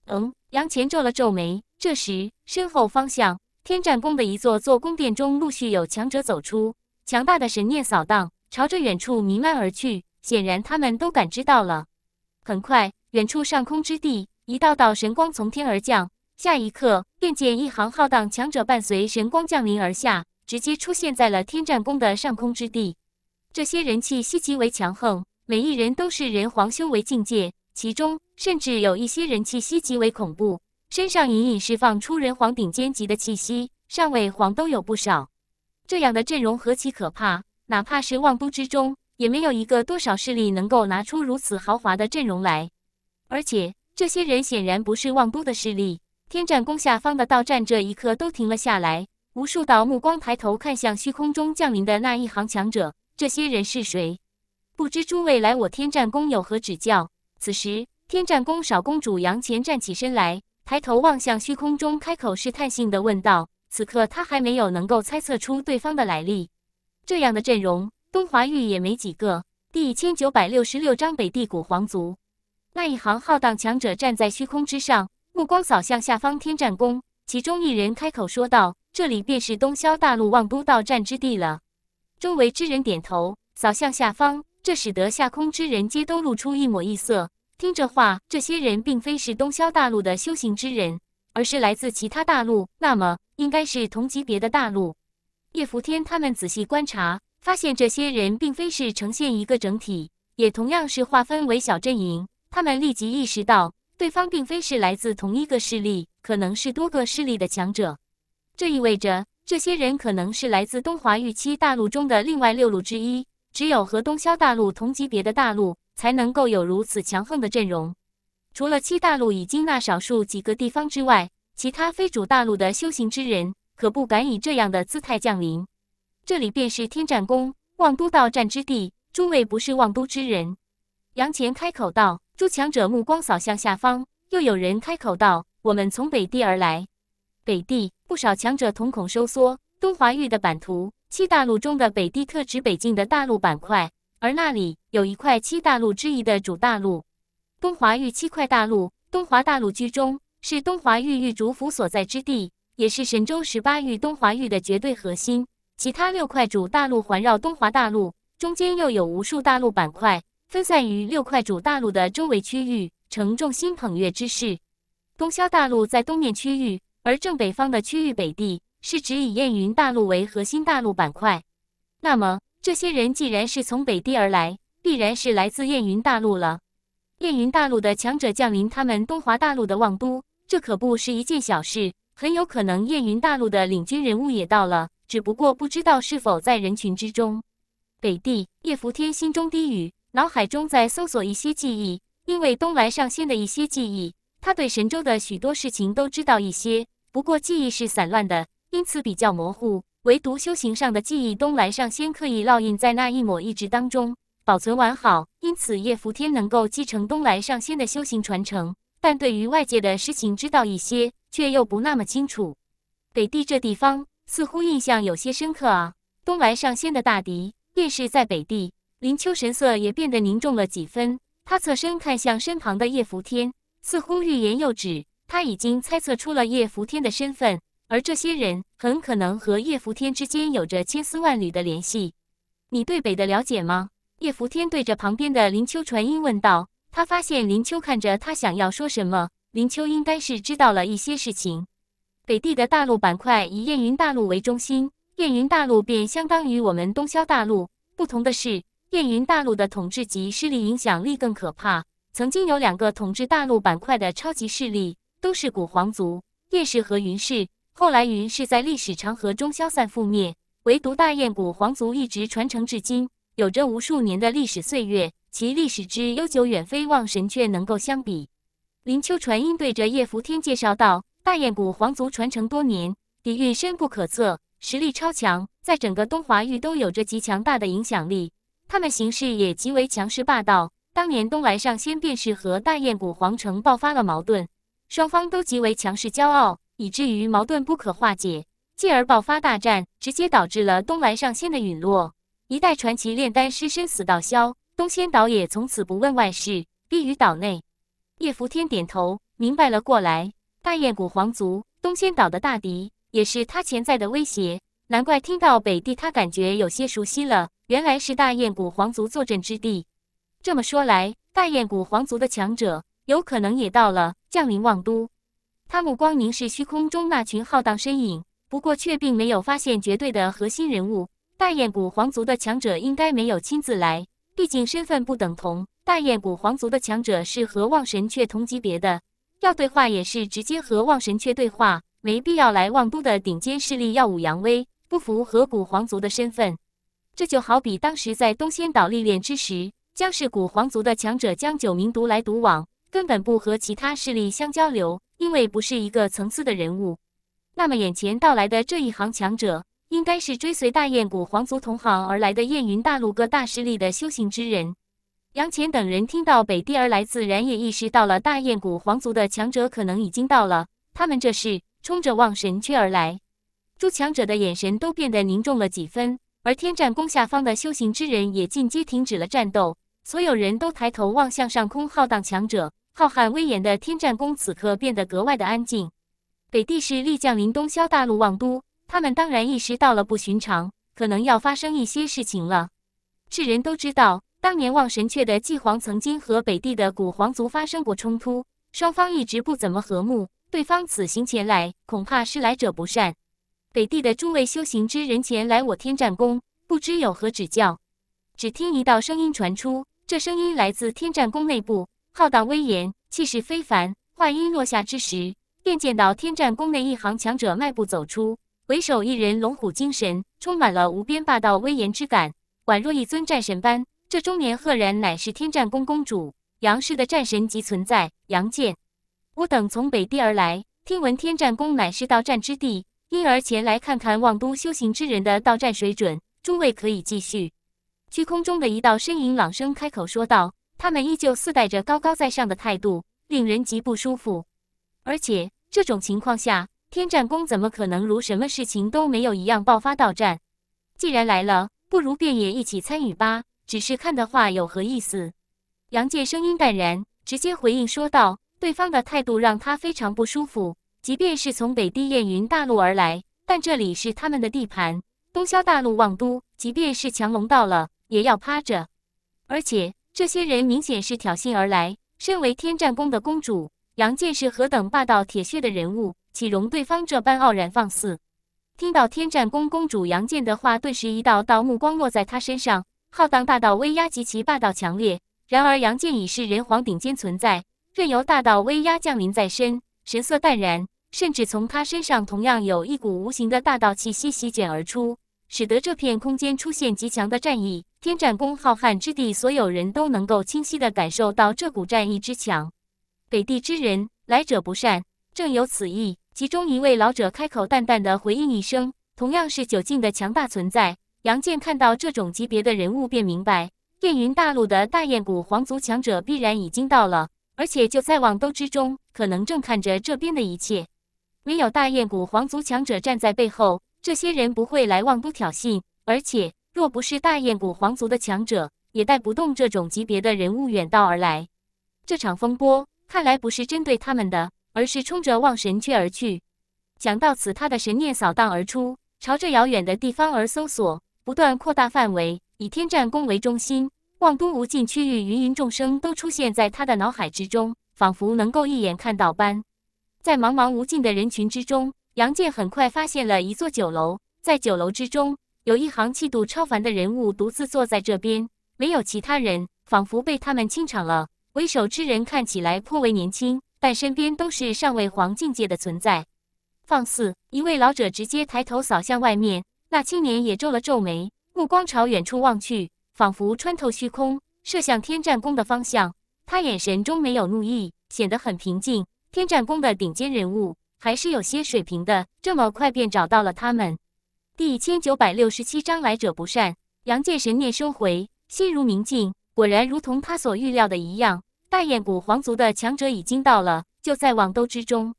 Speaker 1: 嗯，杨乾皱了皱眉。这时，身后方向，天战宫的一座座宫殿中陆续有强者走出，强大的神念扫荡，朝着远处弥漫而去。显然，他们都感知到了。很快，远处上空之地，一道道神光从天而降。下一刻，便见一行浩荡强者伴随神光降临而下，直接出现在了天战宫的上空之地。这些人气息极为强横，每一人都是人皇修为境界，其中甚至有一些人气息极为恐怖，身上隐隐释放出人皇顶尖级的气息，上位皇都有不少。这样的阵容何其可怕！哪怕是望都之中，也没有一个多少势力能够拿出如此豪华的阵容来。而且，这些人显然不是望都的势力。天战宫下方的道站，这一刻都停了下来，无数道目光抬头看向虚空中降临的那一行强者。这些人是谁？不知诸位来我天战宫有何指教？此时，天战宫少公主杨乾站起身来，抬头望向虚空中，开口试探性的问道。此刻他还没有能够猜测出对方的来历。这样的阵容，东华域也没几个。第一千九百六十六章北地古皇族，那一行浩荡强者站在虚空之上。目光扫向下方天战宫，其中一人开口说道：“这里便是东萧大陆望都到战之地了。”周围之人点头，扫向下方，这使得下空之人皆都露出一抹异色。听这话，这些人并非是东萧大陆的修行之人，而是来自其他大陆，那么应该是同级别的大陆。叶伏天他们仔细观察，发现这些人并非是呈现一个整体，也同样是划分为小阵营。他们立即意识到。对方并非是来自同一个势力，可能是多个势力的强者。这意味着这些人可能是来自东华玉溪大陆中的另外六路之一。只有和东萧大陆同级别的大陆，才能够有如此强横的阵容。除了七大陆以及那少数几个地方之外，其他非主大陆的修行之人，可不敢以这样的姿态降临。这里便是天战宫望都道战之地，诸位不是望都之人。”杨乾开口道。诸强者目光扫向下方，又有人开口道：“我们从北地而来。”北地不少强者瞳孔收缩。东华域的版图，七大陆中的北地特指北境的大陆板块，而那里有一块七大陆之一的主大陆。东华域七块大陆，东华大陆居中，是东华域域主府所在之地，也是神州十八域东华域的绝对核心。其他六块主大陆环绕东华大陆，中间又有无数大陆板块。分散于六块主大陆的周围区域，呈众星捧月之势。东萧大陆在东面区域，而正北方的区域北地是指以燕云大陆为核心大陆板块。那么这些人既然是从北地而来，必然是来自燕云大陆了。燕云大陆的强者降临他们东华大陆的望都，这可不是一件小事。很有可能燕云大陆的领军人物也到了，只不过不知道是否在人群之中。北地，叶福天心中低语。脑海中在搜索一些记忆，因为东来上仙的一些记忆，他对神州的许多事情都知道一些，不过记忆是散乱的，因此比较模糊。唯独修行上的记忆，东来上仙刻意烙印在那一抹意志当中，保存完好，因此叶扶天能够继承东来上仙的修行传承。但对于外界的事情知道一些，却又不那么清楚。北地这地方似乎印象有些深刻啊！东来上仙的大敌便是在北地。林秋神色也变得凝重了几分，他侧身看向身旁的叶福天，似乎欲言又止。他已经猜测出了叶福天的身份，而这些人很可能和叶福天之间有着千丝万缕的联系。你对北的了解吗？叶福天对着旁边的林秋传音问道。他发现林秋看着他，想要说什么。林秋应该是知道了一些事情。北地的大陆板块以燕云大陆为中心，燕云大陆便相当于我们东萧大陆，不同的是。燕云大陆的统治级势力影响力更可怕。曾经有两个统治大陆板块的超级势力，都是古皇族叶氏和云氏。后来云氏在历史长河中消散覆灭，唯独大燕古皇族一直传承至今，有着无数年的历史岁月，其历史之悠久远非望神阙能够相比。林秋传音对着叶福天介绍道：“大燕古皇族传承多年，底蕴深不可测，实力超强，在整个东华域都有着极强大的影响力。”他们行事也极为强势霸道。当年东来上仙便是和大燕谷皇城爆发了矛盾，双方都极为强势骄傲，以至于矛盾不可化解，继而爆发大战，直接导致了东来上仙的陨落，一代传奇炼丹师生死道消。东仙岛也从此不问外事，立于岛内。叶福天点头，明白了过来。大燕谷皇族，东仙岛的大敌，也是他潜在的威胁。难怪听到北地，他感觉有些熟悉了。原来是大燕古皇族坐镇之地。这么说来，大燕古皇族的强者有可能也到了降临望都。他目光凝视虚空中那群浩荡身影，不过却并没有发现绝对的核心人物。大燕古皇族的强者应该没有亲自来，毕竟身份不等同。大燕古皇族的强者是和望神雀同级别的，要对话也是直接和望神雀对话，没必要来望都的顶尖势力耀武扬威，不符合古皇族的身份。这就好比当时在东仙岛历练之时，姜氏古皇族的强者姜九明独来独往，根本不和其他势力相交流，因为不是一个层次的人物。那么眼前到来的这一行强者，应该是追随大燕古皇族同行而来的燕云大陆各大势力的修行之人。杨潜等人听到北地而来，自然也意识到了大燕古皇族的强者可能已经到了。他们这是冲着望神阙而来，诸强者的眼神都变得凝重了几分。而天战宫下方的修行之人也进阶停止了战斗，所有人都抬头望向上空，浩荡强者，浩瀚威严的天战宫此刻变得格外的安静。北地势力降临东萧大陆望都，他们当然意识到了不寻常，可能要发生一些事情了。世人都知道，当年望神阙的帝皇曾经和北地的古皇族发生过冲突，双方一直不怎么和睦。对方此行前来，恐怕是来者不善。北地的诸位修行之人前来我天战宫，不知有何指教？只听一道声音传出，这声音来自天战宫内部，浩荡威严，气势非凡。话音落下之时，便见到天战宫内一行强者迈步走出，为首一人龙虎精神，充满了无边霸道威严之感，宛若一尊战神般。这中年赫然乃是天战宫公主杨氏的战神级存在杨戬。吾等从北地而来，听闻天战宫乃是道战之地。因而前来看看望都修行之人的到站水准，诸位可以继续。虚空中的一道身影朗声开口说道：“他们依旧似带着高高在上的态度，令人极不舒服。而且这种情况下，天战功怎么可能如什么事情都没有一样爆发到站？既然来了，不如便也一起参与吧。只是看的话有何意思？”杨界声音淡然，直接回应说道：“对方的态度让他非常不舒服。”即便是从北地燕云大陆而来，但这里是他们的地盘，东萧大陆望都，即便是强龙到了，也要趴着。而且这些人明显是挑衅而来。身为天战宫的公主，杨剑是何等霸道铁血的人物，岂容对方这般傲然放肆？听到天战宫公主杨剑的话，顿时一道道目光落在他身上，浩荡大道威压极其霸道强烈。然而杨剑已是人皇顶尖存在，任由大道威压降临在身。神色淡然，甚至从他身上同样有一股无形的大道气息席卷而出，使得这片空间出现极强的战意。天战宫浩瀚之地，所有人都能够清晰地感受到这股战意之强。北地之人，来者不善，正有此意。其中一位老者开口淡淡地回应一声，同样是九境的强大存在。杨健看到这种级别的人物，便明白燕云大陆的大燕古皇族强者必然已经到了。而且就在望都之中，可能正看着这边的一切。唯有大燕谷皇族强者站在背后，这些人不会来望都挑衅。而且，若不是大燕谷皇族的强者，也带不动这种级别的人物远道而来。这场风波看来不是针对他们的，而是冲着望神阙而去。讲到此，他的神念扫荡而出，朝着遥远的地方而搜索，不断扩大范围，以天战宫为中心。望都无尽区域，芸芸众生都出现在他的脑海之中，仿佛能够一眼看到般。在茫茫无尽的人群之中，杨健很快发现了一座酒楼。在酒楼之中，有一行气度超凡的人物独自坐在这边，没有其他人，仿佛被他们清场了。为首之人看起来颇为年轻，但身边都是上位黄境界的存在。放肆！一位老者直接抬头扫向外面，那青年也皱了皱眉，目光朝远处望去。仿佛穿透虚空，射向天战宫的方向。他眼神中没有怒意，显得很平静。天战宫的顶尖人物还是有些水平的，这么快便找到了他们。第一千九百六十七章来者不善。杨剑神念收回，心如明镜，果然如同他所预料的一样，大雁谷皇族的强者已经到了，就在网兜之中。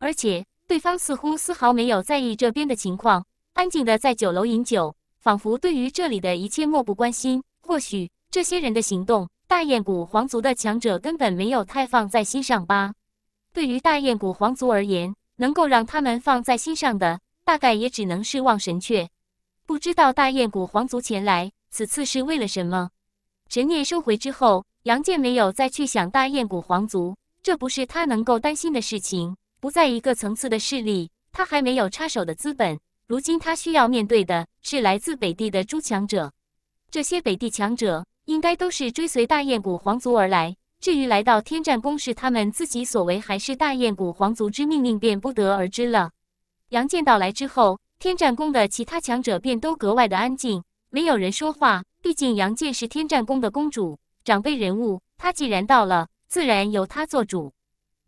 Speaker 1: 而且对方似乎丝毫没有在意这边的情况，安静的在酒楼饮酒。仿佛对于这里的一切漠不关心。或许这些人的行动，大燕谷皇族的强者根本没有太放在心上吧。对于大燕谷皇族而言，能够让他们放在心上的，大概也只能是望神阙。不知道大燕谷皇族前来此次是为了什么。神念收回之后，杨健没有再去想大燕谷皇族，这不是他能够担心的事情。不在一个层次的势力，他还没有插手的资本。如今他需要面对的是来自北地的诸强者，这些北地强者应该都是追随大燕谷皇族而来。至于来到天战宫是他们自己所为，还是大燕谷皇族之命令，便不得而知了。杨剑到来之后，天战宫的其他强者便都格外的安静，没有人说话。毕竟杨剑是天战宫的公主，长辈人物，他既然到了，自然由他做主。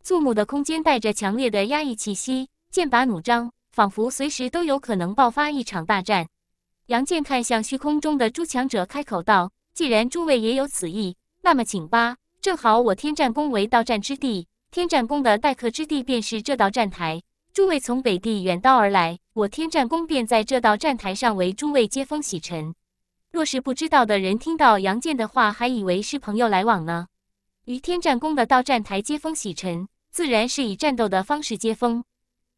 Speaker 1: 肃穆的空间带着强烈的压抑气息，剑拔弩张。仿佛随时都有可能爆发一场大战。杨健看向虚空中的诸强者，开口道：“既然诸位也有此意，那么请吧。正好我天战宫为到战之地，天战宫的待客之地便是这道站台。诸位从北地远道而来，我天战宫便在这道站台上为诸位接风洗尘。若是不知道的人听到杨健的话，还以为是朋友来往呢。于天战宫的到站台接风洗尘，自然是以战斗的方式接风。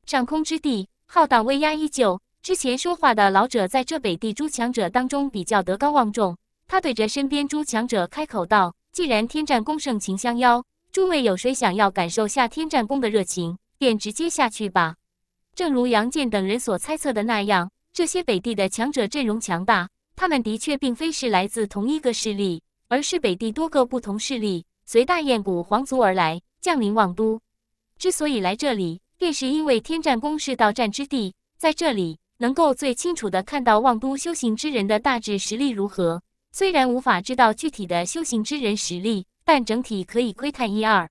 Speaker 1: 上空之地。”浩荡威压依旧。之前说话的老者在这北地诸强者当中比较德高望重，他对着身边诸强者开口道：“既然天战功盛情相邀，诸位有谁想要感受下天战功的热情，便直接下去吧。”正如杨健等人所猜测的那样，这些北地的强者阵容强大，他们的确并非是来自同一个势力，而是北地多个不同势力随大燕古皇族而来，降临望都。之所以来这里。便是因为天战宫是道战之地，在这里能够最清楚的看到望都修行之人的大致实力如何。虽然无法知道具体的修行之人实力，但整体可以窥探一二。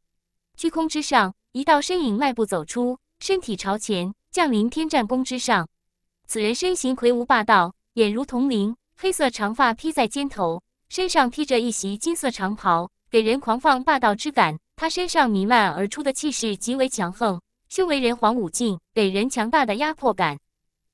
Speaker 1: 虚空之上，一道身影迈步走出，身体朝前降临天战宫之上。此人身形魁梧霸道，眼如铜铃，黑色长发披在肩头，身上披着一袭金色长袍，给人狂放霸道之感。他身上弥漫而出的气势极为强横。修为人皇武境，给人强大的压迫感。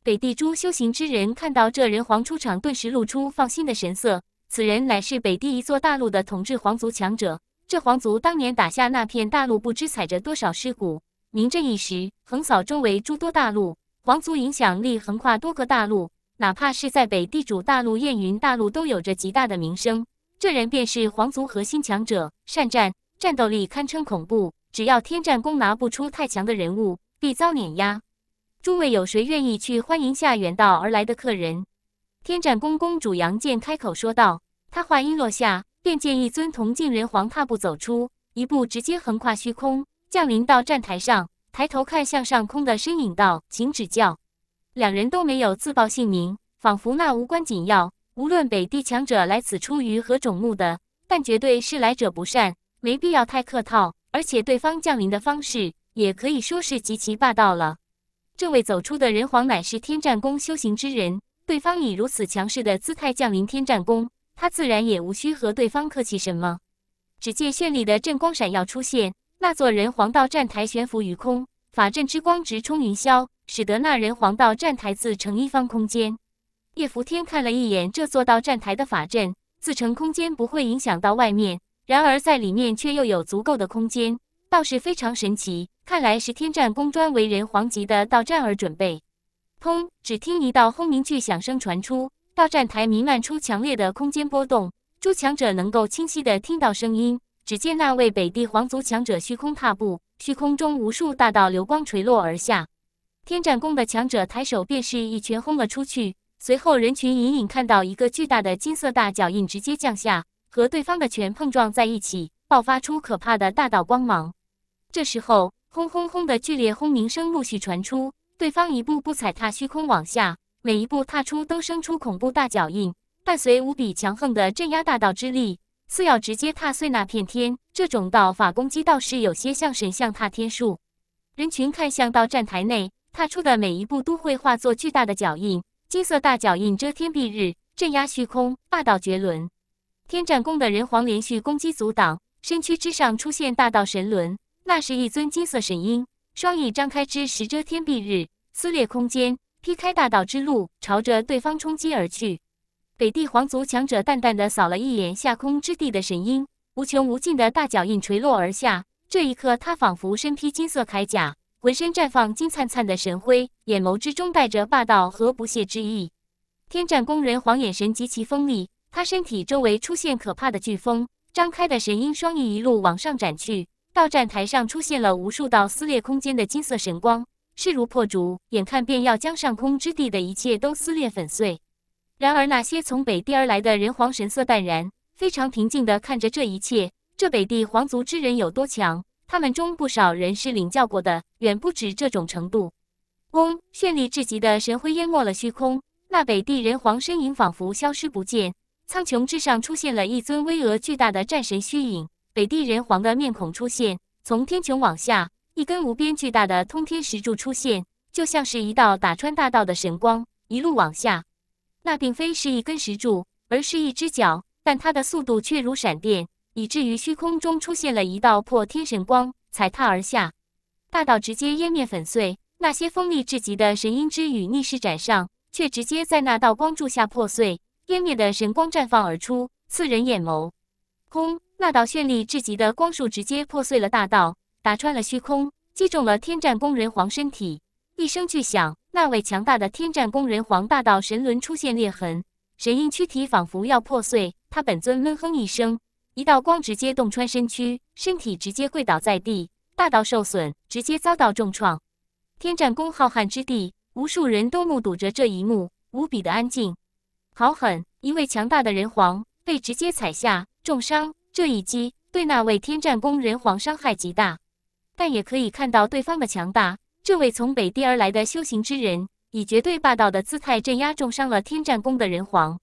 Speaker 1: 北地诸修行之人看到这人皇出场，顿时露出放心的神色。此人乃是北地一座大陆的统治皇族强者。这皇族当年打下那片大陆，不知踩着多少尸骨，名震一时，横扫周围诸多大陆。皇族影响力横跨多个大陆，哪怕是在北地主大陆燕云大陆，都有着极大的名声。这人便是皇族核心强者，善战，战斗力堪称恐怖。只要天战宫拿不出太强的人物，必遭碾压。诸位有谁愿意去欢迎下远道而来的客人？天战宫公主杨剑开口说道。他话音落下，便见一尊铜镜人皇踏步走出，一步直接横跨虚空，降临到站台上，抬头看向上空的身影，道：“请指教。”两人都没有自报姓名，仿佛那无关紧要。无论北地强者来此出于何种目的，但绝对是来者不善，没必要太客套。而且对方降临的方式也可以说是极其霸道了。这位走出的人皇乃是天战宫修行之人，对方以如此强势的姿态降临天战宫，他自然也无需和对方客气什么。只见绚丽的阵光闪耀出现，那座人皇道站台悬浮于空，法阵之光直冲云霄，使得那人皇道站台自成一方空间。叶福天看了一眼这座道站台的法阵，自成空间不会影响到外面。然而在里面却又有足够的空间，倒是非常神奇。看来是天战宫专为人皇级的道战而准备。砰！只听一道轰鸣巨响声传出，道战台弥漫出强烈的空间波动，诸强者能够清晰的听到声音。只见那位北地皇族强者虚空踏步，虚空中无数大道流光垂落而下。天战宫的强者抬手便是一拳轰了出去，随后人群隐隐看到一个巨大的金色大脚印直接降下。和对方的拳碰撞在一起，爆发出可怕的大道光芒。这时候，轰轰轰的剧烈轰鸣声陆续传出。对方一步步踩踏虚空往下，每一步踏出都生出恐怖大脚印，伴随无比强横的镇压大道之力，似要直接踏碎那片天。这种道法攻击倒是有些像神像踏天术。人群看向到站台内，踏出的每一步都会化作巨大的脚印，金色大脚印遮天蔽日，镇压虚空，霸道绝伦。天战宫的人皇连续攻击阻挡，身躯之上出现大道神轮，那是一尊金色神鹰，双翼张开之时遮天蔽日，撕裂空间，劈开大道之路，朝着对方冲击而去。北帝皇族强者淡淡的扫了一眼下空之地的神鹰，无穷无尽的大脚印垂落而下。这一刻，他仿佛身披金色铠甲，浑身绽放金灿灿的神辉，眼眸之中带着霸道和不屑之意。天战宫人皇眼神极其锋利。他身体周围出现可怕的飓风，张开的神鹰双翼一路往上展去，到站台上出现了无数道撕裂空间的金色神光，势如破竹，眼看便要将上空之地的一切都撕裂粉碎。然而那些从北地而来的人皇神色淡然，非常平静地看着这一切。这北地皇族之人有多强？他们中不少人是领教过的，远不止这种程度。嗡，绚丽至极的神辉淹没了虚空，那北地人皇身影仿佛消失不见。苍穹之上出现了一尊巍峨巨大的战神虚影，北地人皇的面孔出现。从天穹往下，一根无边巨大的通天石柱出现，就像是一道打穿大道的神光，一路往下。那并非是一根石柱，而是一只脚，但它的速度却如闪电，以至于虚空中出现了一道破天神光，踩踏而下，大道直接湮灭粉碎。那些锋利至极的神鹰之羽逆势斩上，却直接在那道光柱下破碎。湮灭的神光绽放而出，刺人眼眸。轰！那道绚丽至极的光束直接破碎了大道，打穿了虚空，击中了天战宫人皇身体。一声巨响，那位强大的天战宫人皇大道神轮出现裂痕，神鹰躯体仿佛要破碎。他本尊闷哼一声，一道光直接洞穿身躯，身体直接跪倒在地，大道受损，直接遭到重创。天战宫浩瀚之地，无数人都目睹着这一幕，无比的安静。好狠！一位强大的人皇被直接踩下重伤，这一击对那位天战宫人皇伤害极大。但也可以看到对方的强大，这位从北地而来的修行之人，以绝对霸道的姿态镇压重伤了天战宫的人皇。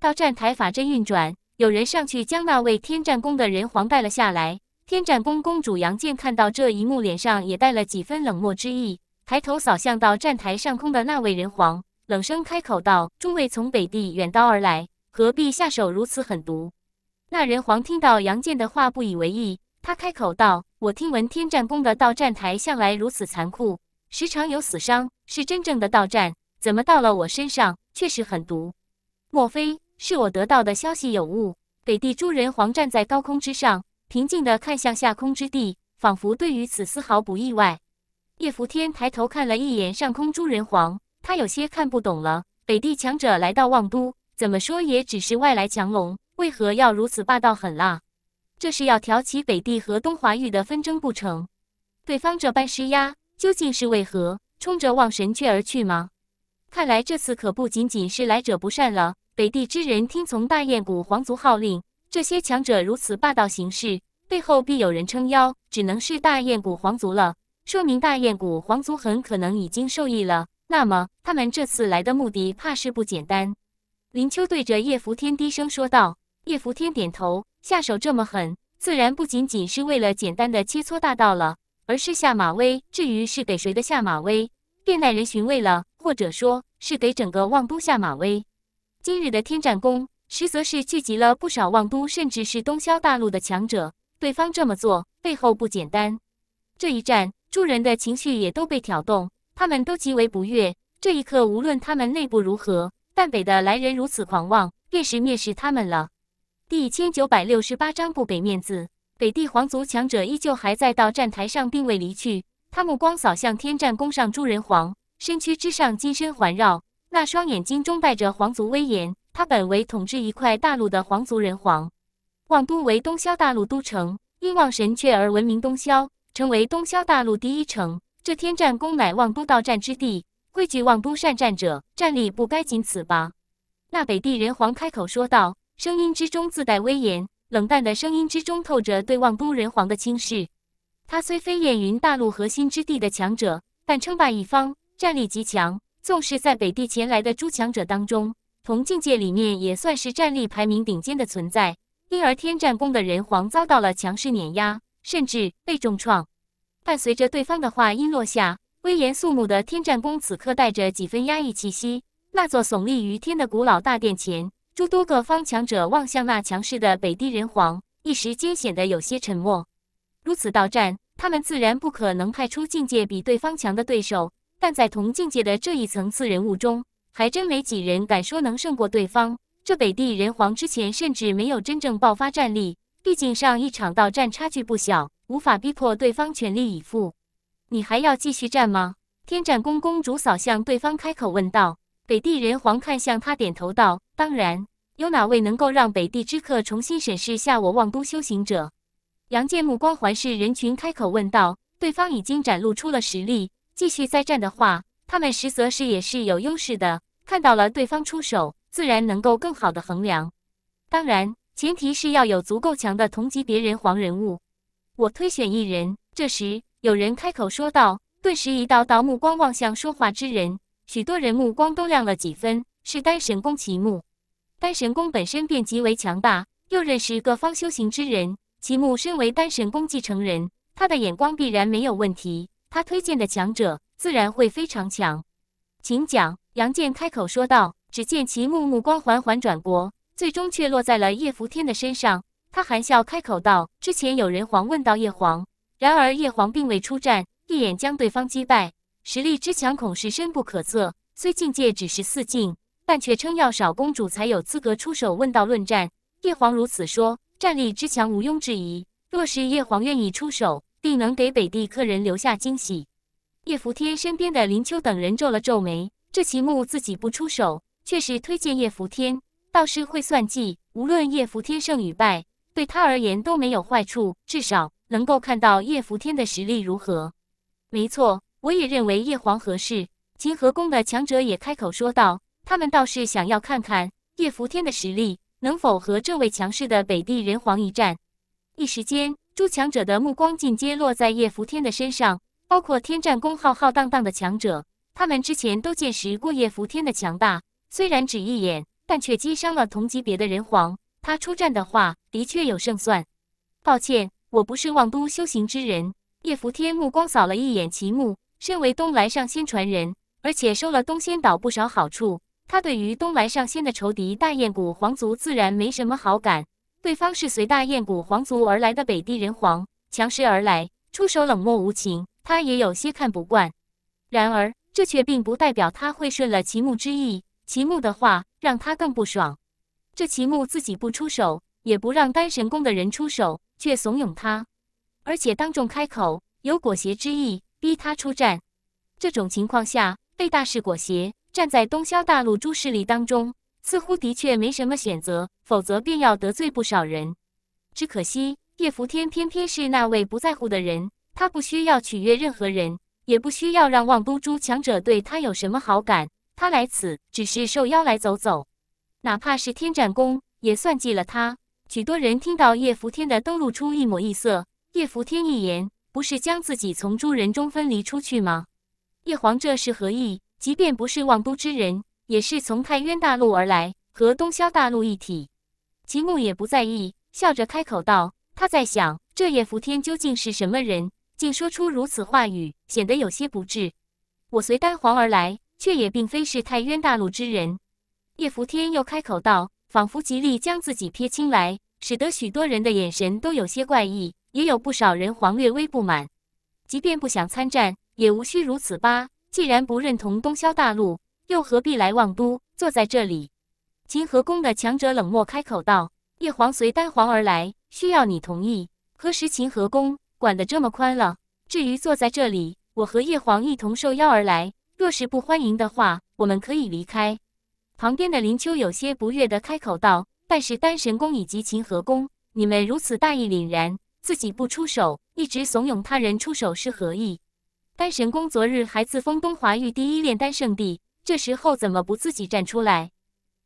Speaker 1: 到站台法阵运转，有人上去将那位天战宫的人皇带了下来。天战宫公主杨剑看到这一幕，脸上也带了几分冷漠之意，抬头扫向到站台上空的那位人皇。冷声开口道：“诸位从北地远道而来，何必下手如此狠毒？”那人皇听到杨健的话，不以为意。他开口道：“我听闻天战宫的道战台向来如此残酷，时常有死伤，是真正的道战。怎么到了我身上，却是狠毒？莫非是我得到的消息有误？”北地诸人皇站在高空之上，平静地看向下空之地，仿佛对于此丝毫不意外。叶伏天抬头看了一眼上空诸人皇。他有些看不懂了，北地强者来到望都，怎么说也只是外来强龙，为何要如此霸道狠辣？这是要挑起北地和东华域的纷争不成？对方这般施压，究竟是为何？冲着望神阙而去吗？看来这次可不仅仅是来者不善了。北地之人听从大燕谷皇族号令，这些强者如此霸道行事，背后必有人撑腰，只能是大燕谷皇族了。说明大燕谷皇族很可能已经受益了。那么他们这次来的目的怕是不简单。林秋对着叶福天低声说道。叶福天点头，下手这么狠，自然不仅仅是为了简单的切磋大道了，而是下马威。至于是给谁的下马威，便耐人寻味了。或者说，是给整个望都下马威。今日的天战宫，实则是聚集了不少望都，甚至是东萧大陆的强者。对方这么做，背后不简单。这一战，诸人的情绪也都被挑动。他们都极为不悦。这一刻，无论他们内部如何，但北的来人如此狂妄，便是蔑视他们了。第一千九百六十八章不给面子。北帝皇族强者依旧还在，到站台上并未离去。他目光扫向天战宫上诸人皇，身躯之上金身环绕，那双眼睛中带着皇族威严。他本为统治一块大陆的皇族人皇，望都为东萧大陆都城，因望神阙而闻名东萧，成为东萧大陆第一城。这天战宫乃望都道战之地，汇聚望都善战者，战力不该仅此吧？那北地人皇开口说道，声音之中自带威严，冷淡的声音之中透着对望都人皇的轻视。他虽非燕云大陆核心之地的强者，但称霸一方，战力极强。纵是在北地前来的诸强者当中，同境界里面也算是战力排名顶尖的存在。因而天战宫的人皇遭到了强势碾压，甚至被重创。伴随着对方的话音落下，威严肃穆的天战宫此刻带着几分压抑气息。那座耸立于天的古老大殿前，诸多各方强者望向那强势的北地人皇，一时间显得有些沉默。如此到战，他们自然不可能派出境界比对方强的对手，但在同境界的这一层次人物中，还真没几人敢说能胜过对方。这北地人皇之前甚至没有真正爆发战力，毕竟上一场到战差距不小。无法逼迫对方全力以赴，你还要继续战吗？天斩宫公主扫向对方开口问道。北地人皇看向他，点头道：“当然，有哪位能够让北地之客重新审视下我望都修行者？”杨健目光环视人群，开口问道：“对方已经展露出了实力，继续再战的话，他们实则是也是有优势的。看到了对方出手，自然能够更好的衡量。当然，前提是要有足够强的同级别人皇人物。”我推选一人。这时，有人开口说道，顿时一道道目光望向说话之人，许多人目光都亮了几分。是丹神宫齐木，丹神宫本身便极为强大，又认识各方修行之人。齐木身为丹神宫继承人，他的眼光必然没有问题，他推荐的强者自然会非常强。请讲。杨健开口说道。只见齐木目光缓缓转过，最终却落在了叶伏天的身上。他含笑开口道：“之前有人皇问到叶皇，然而叶皇并未出战，一眼将对方击败，实力之强恐是深不可测。虽境界只是四境，但却称要少公主才有资格出手问道论战。叶皇如此说，战力之强毋庸置疑。若是叶皇愿意出手，定能给北地客人留下惊喜。”叶福天身边的林秋等人皱了皱眉：“这其目自己不出手，却是推荐叶福天，倒是会算计。无论叶福天胜与败。”对他而言都没有坏处，至少能够看到叶福天的实力如何。没错，我也认为叶皇合适。秦河宫的强者也开口说道，他们倒是想要看看叶福天的实力能否和这位强势的北地人皇一战。一时间，诸强者的目光尽皆落在叶福天的身上，包括天战宫浩浩荡荡的强者，他们之前都见识过叶福天的强大，虽然只一眼，但却击伤了同级别的人皇。他出战的话，的确有胜算。抱歉，我不是望都修行之人。叶伏天目光扫了一眼齐木，身为东来上仙传人，而且收了东仙岛不少好处，他对于东来上仙的仇敌大燕谷皇族自然没什么好感。对方是随大燕谷皇族而来的北地人皇，强势而来，出手冷漠无情，他也有些看不惯。然而，这却并不代表他会顺了齐木之意。齐木的话让他更不爽。这祁牧自己不出手，也不让丹神宫的人出手，却怂恿他，而且当众开口，有裹挟之意，逼他出战。这种情况下，被大势裹挟，站在东萧大陆诸势力当中，似乎的确没什么选择，否则便要得罪不少人。只可惜叶福天偏偏是那位不在乎的人，他不需要取悦任何人，也不需要让望都诸强者对他有什么好感。他来此只是受邀来走走。哪怕是天斩宫也算计了他。许多人听到叶拂天的，都露出一抹异色。叶拂天一言，不是将自己从诸人中分离出去吗？叶黄这是何意？即便不是望都之人，也是从太渊大陆而来，和东萧大陆一体。秦牧也不在意，笑着开口道：“他在想，这叶拂天究竟是什么人，竟说出如此话语，显得有些不智。我随丹皇而来，却也并非是太渊大陆之人。”叶伏天又开口道，仿佛极力将自己撇清来，使得许多人的眼神都有些怪异，也有不少人黄略微不满。即便不想参战，也无需如此吧？既然不认同东萧大陆，又何必来望都坐在这里？秦和宫的强者冷漠开口道：“叶黄随丹皇而来，需要你同意？何时秦和宫管得这么宽了？至于坐在这里，我和叶黄一同受邀而来，若是不欢迎的话，我们可以离开。”旁边的林秋有些不悦地开口道：“但是丹神宫以及秦和宫，你们如此大义凛然，自己不出手，一直怂恿他人出手是何意？丹神宫昨日还自封东华域第一炼丹圣地，这时候怎么不自己站出来？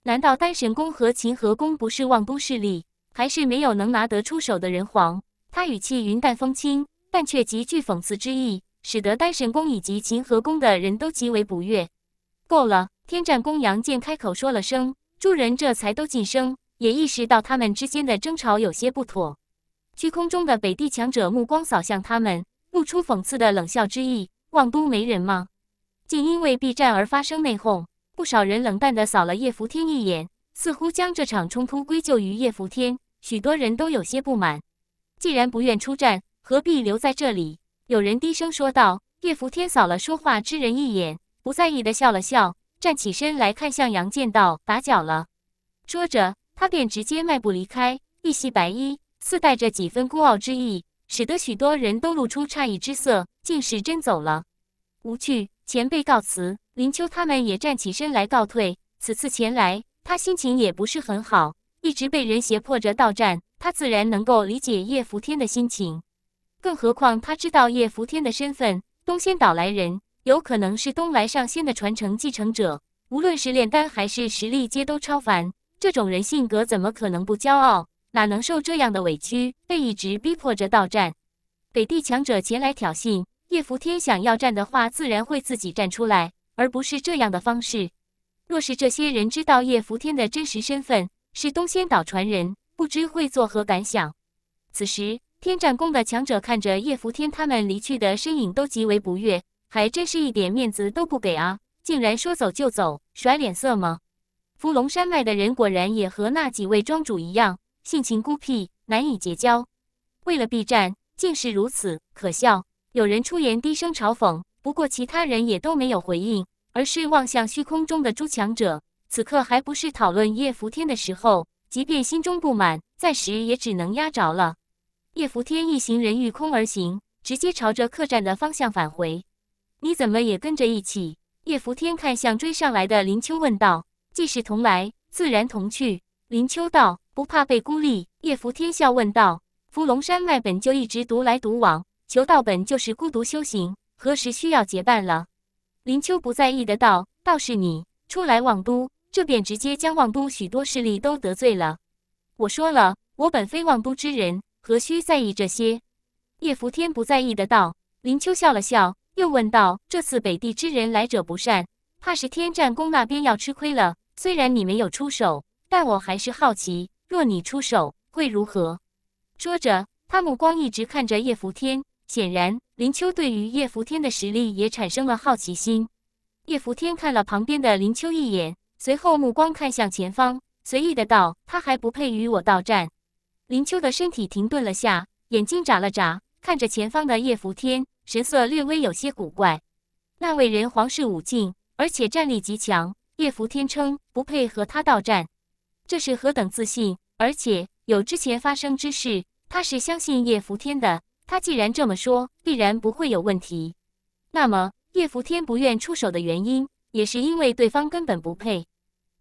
Speaker 1: 难道丹神宫和秦和宫不是望都势力，还是没有能拿得出手的人皇？”他语气云淡风轻，但却极具讽刺之意，使得丹神宫以及秦和宫的人都极为不悦。够了。天战公羊见开口说了声，诸人这才都噤声，也意识到他们之间的争吵有些不妥。虚空中的北地强者目光扫向他们，露出讽刺的冷笑之意：“望都没人吗？竟因为避战而发生内讧。”不少人冷淡的扫了叶扶天一眼，似乎将这场冲突归咎于叶扶天。许多人都有些不满：“既然不愿出战，何必留在这里？”有人低声说道。叶扶天扫了说话之人一眼，不在意的笑了笑。站起身来看向杨剑道：“打搅了，说着他便直接迈步离开，一袭白衣，似带着几分孤傲之意，使得许多人都露出诧异之色，竟是真走了。无趣，前辈告辞。林秋他们也站起身来告退。此次前来，他心情也不是很好，一直被人胁迫着到站，他自然能够理解叶福天的心情，更何况他知道叶福天的身份，东仙岛来人。有可能是东来上仙的传承继承者，无论是炼丹还是实力，皆都超凡。这种人性格怎么可能不骄傲？哪能受这样的委屈？被一直逼迫着到战，北地强者前来挑衅。叶伏天想要战的话，自然会自己站出来，而不是这样的方式。若是这些人知道叶伏天的真实身份是东仙岛传人，不知会作何感想。此时，天战宫的强者看着叶伏天他们离去的身影，都极为不悦。还真是一点面子都不给啊！竟然说走就走，甩脸色吗？伏龙山脉的人果然也和那几位庄主一样，性情孤僻，难以结交。为了避战，竟是如此可笑！有人出言低声嘲讽，不过其他人也都没有回应，而是望向虚空中的诸强者。此刻还不是讨论叶伏天的时候，即便心中不满，暂时也只能压着了。叶伏天一行人御空而行，直接朝着客栈的方向返回。你怎么也跟着一起？叶伏天看向追上来的林秋，问道：“既是同来，自然同去。”林秋道：“不怕被孤立。”叶伏天笑问道：“伏龙山脉本就一直独来独往，求道本就是孤独修行，何时需要结伴了？”林秋不在意的道：“倒是你出来望都，这便直接将望都许多势力都得罪了。我说了，我本非望都之人，何须在意这些？”叶伏天不在意的道。林秋笑了笑。又问道：“这次北地之人来者不善，怕是天战宫那边要吃亏了。虽然你没有出手，但我还是好奇，若你出手会如何？”说着，他目光一直看着叶伏天，显然林秋对于叶伏天的实力也产生了好奇心。叶伏天看了旁边的林秋一眼，随后目光看向前方，随意的道：“他还不配与我到战。”林秋的身体停顿了下，眼睛眨了眨，看着前方的叶伏天。神色略微有些古怪。那位人皇室武进，而且战力极强。叶福天称不配和他到战，这是何等自信！而且有之前发生之事，他是相信叶福天的。他既然这么说，必然不会有问题。那么叶福天不愿出手的原因，也是因为对方根本不配。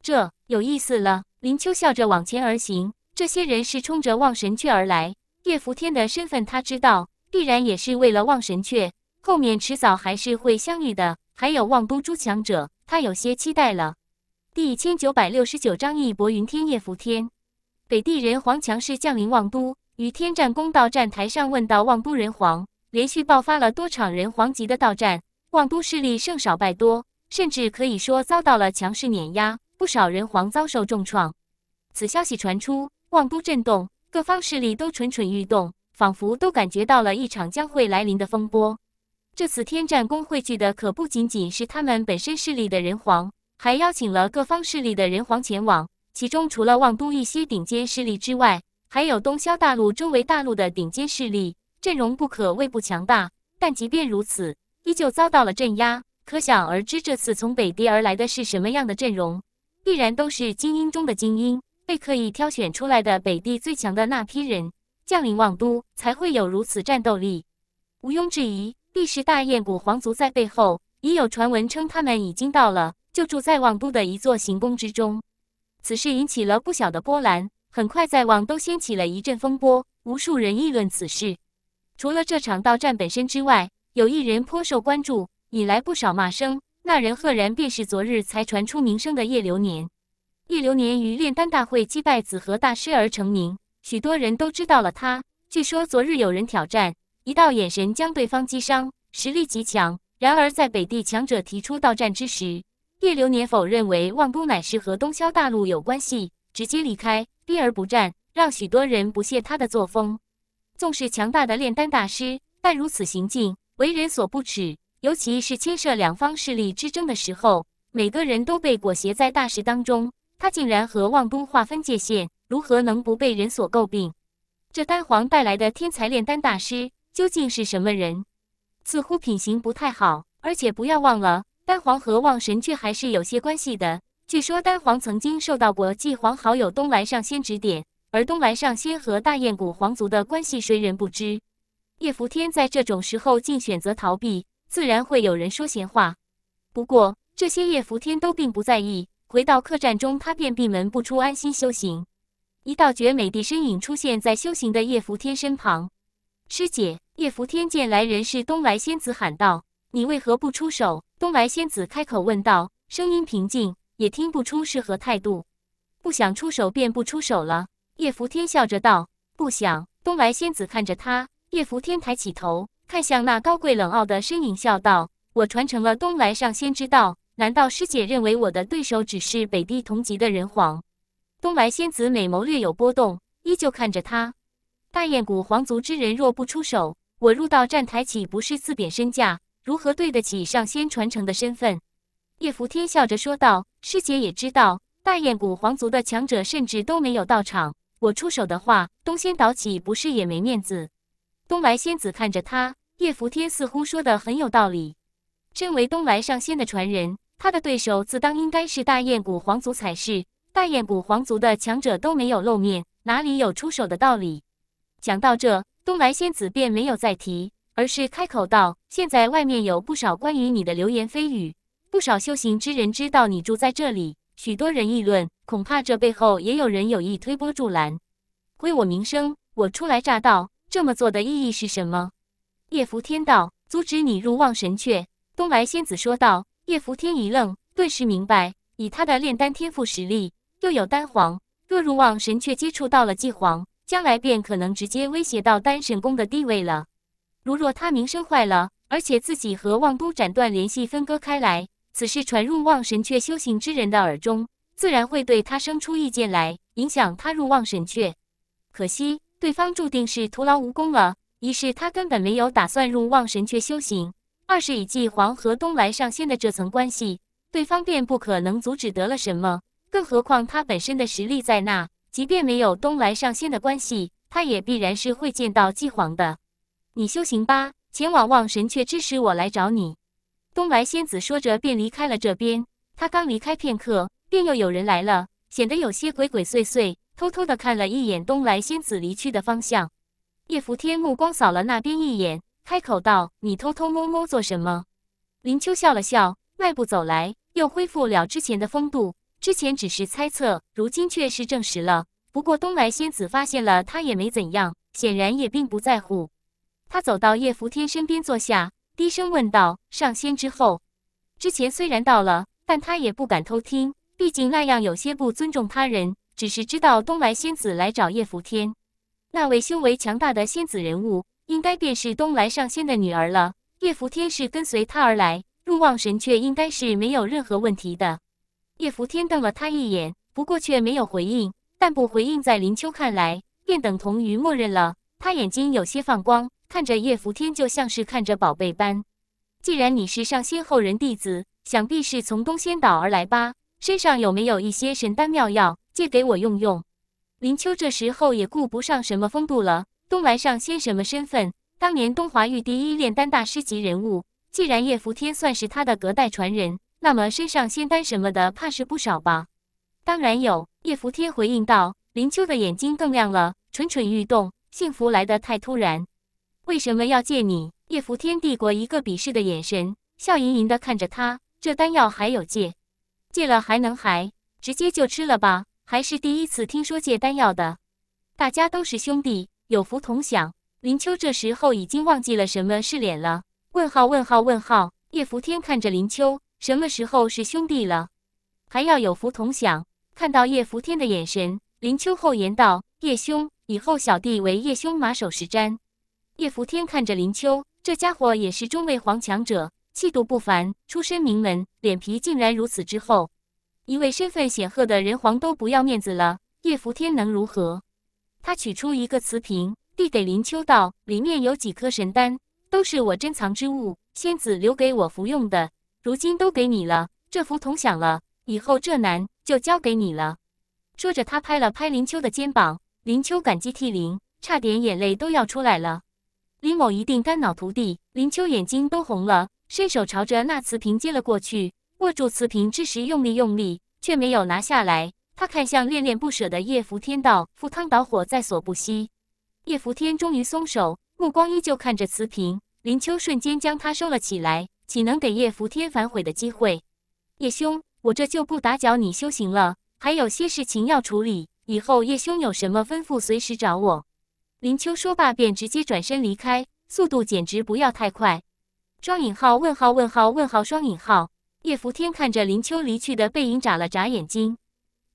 Speaker 1: 这有意思了。林秋笑着往前而行。这些人是冲着望神阙而来。叶福天的身份他知道。必然也是为了望神阙，后面迟早还是会相遇的。还有望都诸强者，他有些期待了。第一千九百六十九章义薄云天。夜伏天，北地人皇强势降临望都，与天战宫道站台上问道。望都人皇连续爆发了多场人皇级的道战，望都势力胜少败多，甚至可以说遭到了强势碾压，不少人皇遭受重创。此消息传出，望都震动，各方势力都蠢蠢欲动。仿佛都感觉到了一场将会来临的风波。这次天战宫汇聚的可不仅仅是他们本身势力的人皇，还邀请了各方势力的人皇前往。其中除了望都一些顶尖势力之外，还有东萧大陆周围大陆的顶尖势力，阵容不可谓不强大。但即便如此，依旧遭到了镇压，可想而知，这次从北地而来的是什么样的阵容？必然都是精英中的精英，被刻意挑选出来的北地最强的那批人。降临望都，才会有如此战斗力。毋庸置疑，帝氏大燕古皇族在背后已有传闻称，他们已经到了，就住在望都的一座行宫之中。此事引起了不小的波澜，很快在望都掀起了一阵风波，无数人议论此事。除了这场道战本身之外，有一人颇受关注，引来不少骂声。那人赫然便是昨日才传出名声的叶流年。叶流年于炼丹大会击败紫河大师而成名。许多人都知道了他。据说昨日有人挑战，一道眼神将对方击伤，实力极强。然而在北地强者提出到战之时，叶流年否认为望都乃是和东萧大陆有关系，直接离开，避而不战，让许多人不屑他的作风。纵是强大的炼丹大师，但如此行径为人所不齿。尤其是牵涉两方势力之争的时候，每个人都被裹挟在大事当中，他竟然和望都划分界限。如何能不被人所诟病？这丹皇带来的天才炼丹大师究竟是什么人？似乎品行不太好。而且不要忘了，丹皇和望神却还是有些关系的。据说丹皇曾经受到过季皇好友东来上仙指点，而东来上仙和大雁谷皇族的关系，谁人不知？叶伏天在这种时候竟选择逃避，自然会有人说闲话。不过这些叶伏天都并不在意。回到客栈中，他便闭门不出，安心修行。一道绝美的身影出现在修行的叶福天身旁。师姐，叶福天见来人是东来仙子，喊道：“你为何不出手？”东来仙子开口问道，声音平静，也听不出是何态度。不想出手便不出手了。叶福天笑着道：“不想。”东来仙子看着他，叶福天抬起头，看向那高贵冷傲的身影，笑道：“我传承了东来上仙之道，难道师姐认为我的对手只是北地同级的人皇？”东来仙子美眸略有波动，依旧看着他。大雁谷皇族之人若不出手，我入道站台岂不是自贬身价？如何对得起上仙传承的身份？叶拂天笑着说道：“师姐也知道，大雁谷皇族的强者甚至都没有到场。我出手的话，东仙岛岂不是也没面子？”东来仙子看着他，叶拂天似乎说的很有道理。身为东来上仙的传人，他的对手自当应该是大雁谷皇族才是。大雁谷皇族的强者都没有露面，哪里有出手的道理？讲到这，东来仙子便没有再提，而是开口道：“现在外面有不少关于你的流言蜚语，不少修行之人知道你住在这里，许多人议论，恐怕这背后也有人有意推波助澜，毁我名声。我初来乍到，这么做的意义是什么？”叶拂天道：“阻止你入望神阙。”东来仙子说道。叶拂天一愣，顿时明白，以他的炼丹天赋实力。又有丹黄，若入望神阙接触到了祭黄，将来便可能直接威胁到丹神宫的地位了。如若他名声坏了，而且自己和望都斩断联系，分割开来，此事传入望神阙修行之人的耳中，自然会对他生出意见来，影响他入望神阙。可惜对方注定是徒劳无功了：一是他根本没有打算入望神阙修行；二是以祭黄和东来上仙的这层关系，对方便不可能阻止得了什么。更何况他本身的实力在那，即便没有东来上仙的关系，他也必然是会见到姬皇的。你修行吧，前往望神却支持我来找你。东来仙子说着便离开了这边。他刚离开片刻，便又有人来了，显得有些鬼鬼祟祟，偷偷的看了一眼东来仙子离去的方向。叶伏天目光扫了那边一眼，开口道：“你偷偷摸摸做什么？”林秋笑了笑，迈步走来，又恢复了之前的风度。之前只是猜测，如今却是证实了。不过东来仙子发现了他也没怎样，显然也并不在乎。他走到叶福天身边坐下，低声问道：“上仙之后，之前虽然到了，但他也不敢偷听，毕竟那样有些不尊重他人。只是知道东来仙子来找叶福天，那位修为强大的仙子人物，应该便是东来上仙的女儿了。叶福天是跟随他而来，入望神阙应该是没有任何问题的。”叶伏天瞪了他一眼，不过却没有回应。但不回应，在林秋看来，便等同于默认了。他眼睛有些放光，看着叶伏天，就像是看着宝贝般。既然你是上仙后人弟子，想必是从东仙岛而来吧？身上有没有一些神丹妙药，借给我用用？林秋这时候也顾不上什么风度了。东来上仙什么身份？当年东华玉第一炼丹大师级人物，既然叶伏天算是他的隔代传人。那么身上仙丹什么的，怕是不少吧？当然有，叶伏天回应道。林秋的眼睛更亮了，蠢蠢欲动。幸福来得太突然，为什么要借你？叶伏天帝国一个鄙视的眼神，笑盈盈地看着他。这丹药还有借？借了还能还？直接就吃了吧。还是第一次听说借丹药的。大家都是兄弟，有福同享。林秋这时候已经忘记了什么是脸了。问号问号问号。叶伏天看着林秋。什么时候是兄弟了，还要有福同享？看到叶福天的眼神，林秋厚言道：“叶兄，以后小弟为叶兄马首是瞻。”叶福天看着林秋，这家伙也是中位皇强者，气度不凡，出身名门，脸皮竟然如此之厚，一位身份显赫的人皇都不要面子了，叶福天能如何？他取出一个瓷瓶，递给林秋道：“里面有几颗神丹，都是我珍藏之物，仙子留给我服用的。”如今都给你了，这福同享了，以后这难就交给你了。说着，他拍了拍林秋的肩膀，林秋感激涕零，差点眼泪都要出来了。林某一定肝脑涂地。林秋眼睛都红了，伸手朝着那瓷瓶接了过去，握住瓷瓶之时，用力用力，却没有拿下来。他看向恋恋不舍的叶福天，道：“赴汤蹈火，在所不惜。”叶福天终于松手，目光依旧看着瓷瓶。林秋瞬间将它收了起来。岂能给叶伏天反悔的机会？叶兄，我这就不打搅你修行了，还有些事情要处理。以后叶兄有什么吩咐，随时找我。林秋说罢，便直接转身离开，速度简直不要太快。双引号问号问号问号双引号。叶伏天看着林秋离去的背影，眨了眨眼睛。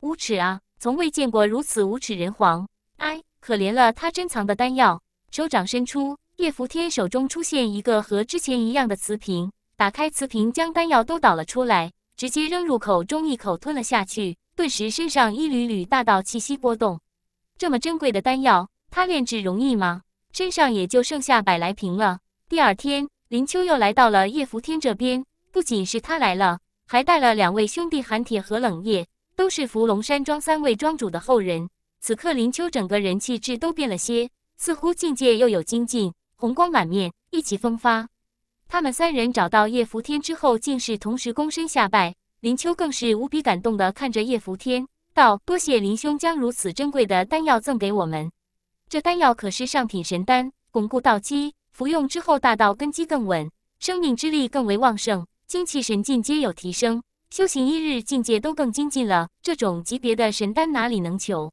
Speaker 1: 无耻啊！从未见过如此无耻人皇。哎，可怜了他珍藏的丹药。手掌伸出，叶伏天手中出现一个和之前一样的瓷瓶。打开瓷瓶，将丹药都倒了出来，直接扔入口中，一口吞了下去。顿时身上一缕缕大道气息波动。这么珍贵的丹药，他炼制容易吗？身上也就剩下百来瓶了。第二天，林秋又来到了叶伏天这边，不仅是他来了，还带了两位兄弟寒铁和冷夜，都是伏龙山庄三位庄主的后人。此刻，林秋整个人气质都变了些，似乎境界又有精进，红光满面，意气风发。他们三人找到叶福天之后，竟是同时躬身下拜。林秋更是无比感动地看着叶福天，道：“多谢林兄将如此珍贵的丹药赠给我们。这丹药可是上品神丹，巩固道基，服用之后大道根基更稳，生命之力更为旺盛，精气神尽皆有提升，修行一日境界都更精进了。这种级别的神丹哪里能求？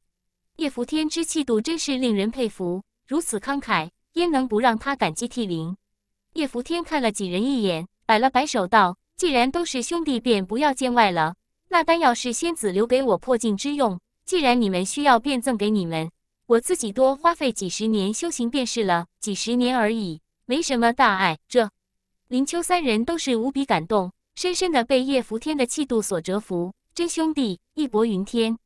Speaker 1: 叶福天之气度真是令人佩服，如此慷慨，焉能不让他感激涕零？”叶伏天看了几人一眼，摆了摆手道：“既然都是兄弟，便不要见外了。那丹药是仙子留给我破境之用，既然你们需要，便赠给你们。我自己多花费几十年修行便是了，几十年而已，没什么大碍。”这林秋三人都是无比感动，深深的被叶伏天的气度所折服。真兄弟，义薄云天。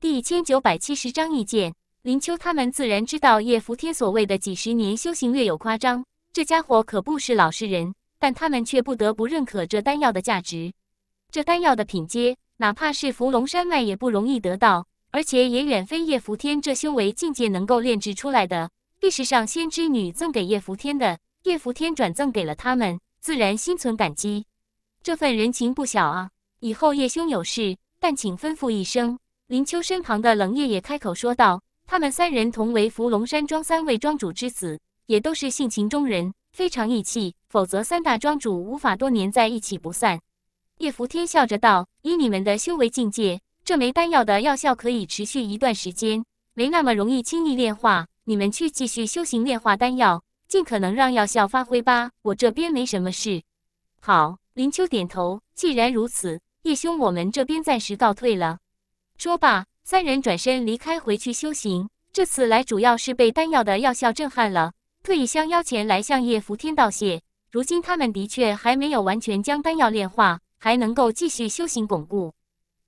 Speaker 1: 第一千九百七十章意见。林秋他们自然知道叶伏天所谓的几十年修行略有夸张。这家伙可不是老实人，但他们却不得不认可这丹药的价值。这丹药的品阶，哪怕是伏龙山脉也不容易得到，而且也远非叶伏天这修为境界能够炼制出来的。历史上仙之女赠给叶伏天的，叶伏天转赠给了他们，自然心存感激。这份人情不小啊！以后叶兄有事，但请吩咐一声。林秋身旁的冷夜也开口说道：“他们三人同为伏龙山庄三位庄主之子。”也都是性情中人，非常义气，否则三大庄主无法多年在一起不散。叶伏天笑着道：“以你们的修为境界，这枚丹药的药效可以持续一段时间，没那么容易轻易炼化。你们去继续修行炼化丹药，尽可能让药效发挥吧。我这边没什么事。”好，林秋点头。既然如此，叶兄，我们这边暂时告退了。说罢，三人转身离开，回去修行。这次来主要是被丹药的药效震撼了。特意相邀前来向叶福天道谢。如今他们的确还没有完全将丹药炼化，还能够继续修行巩固。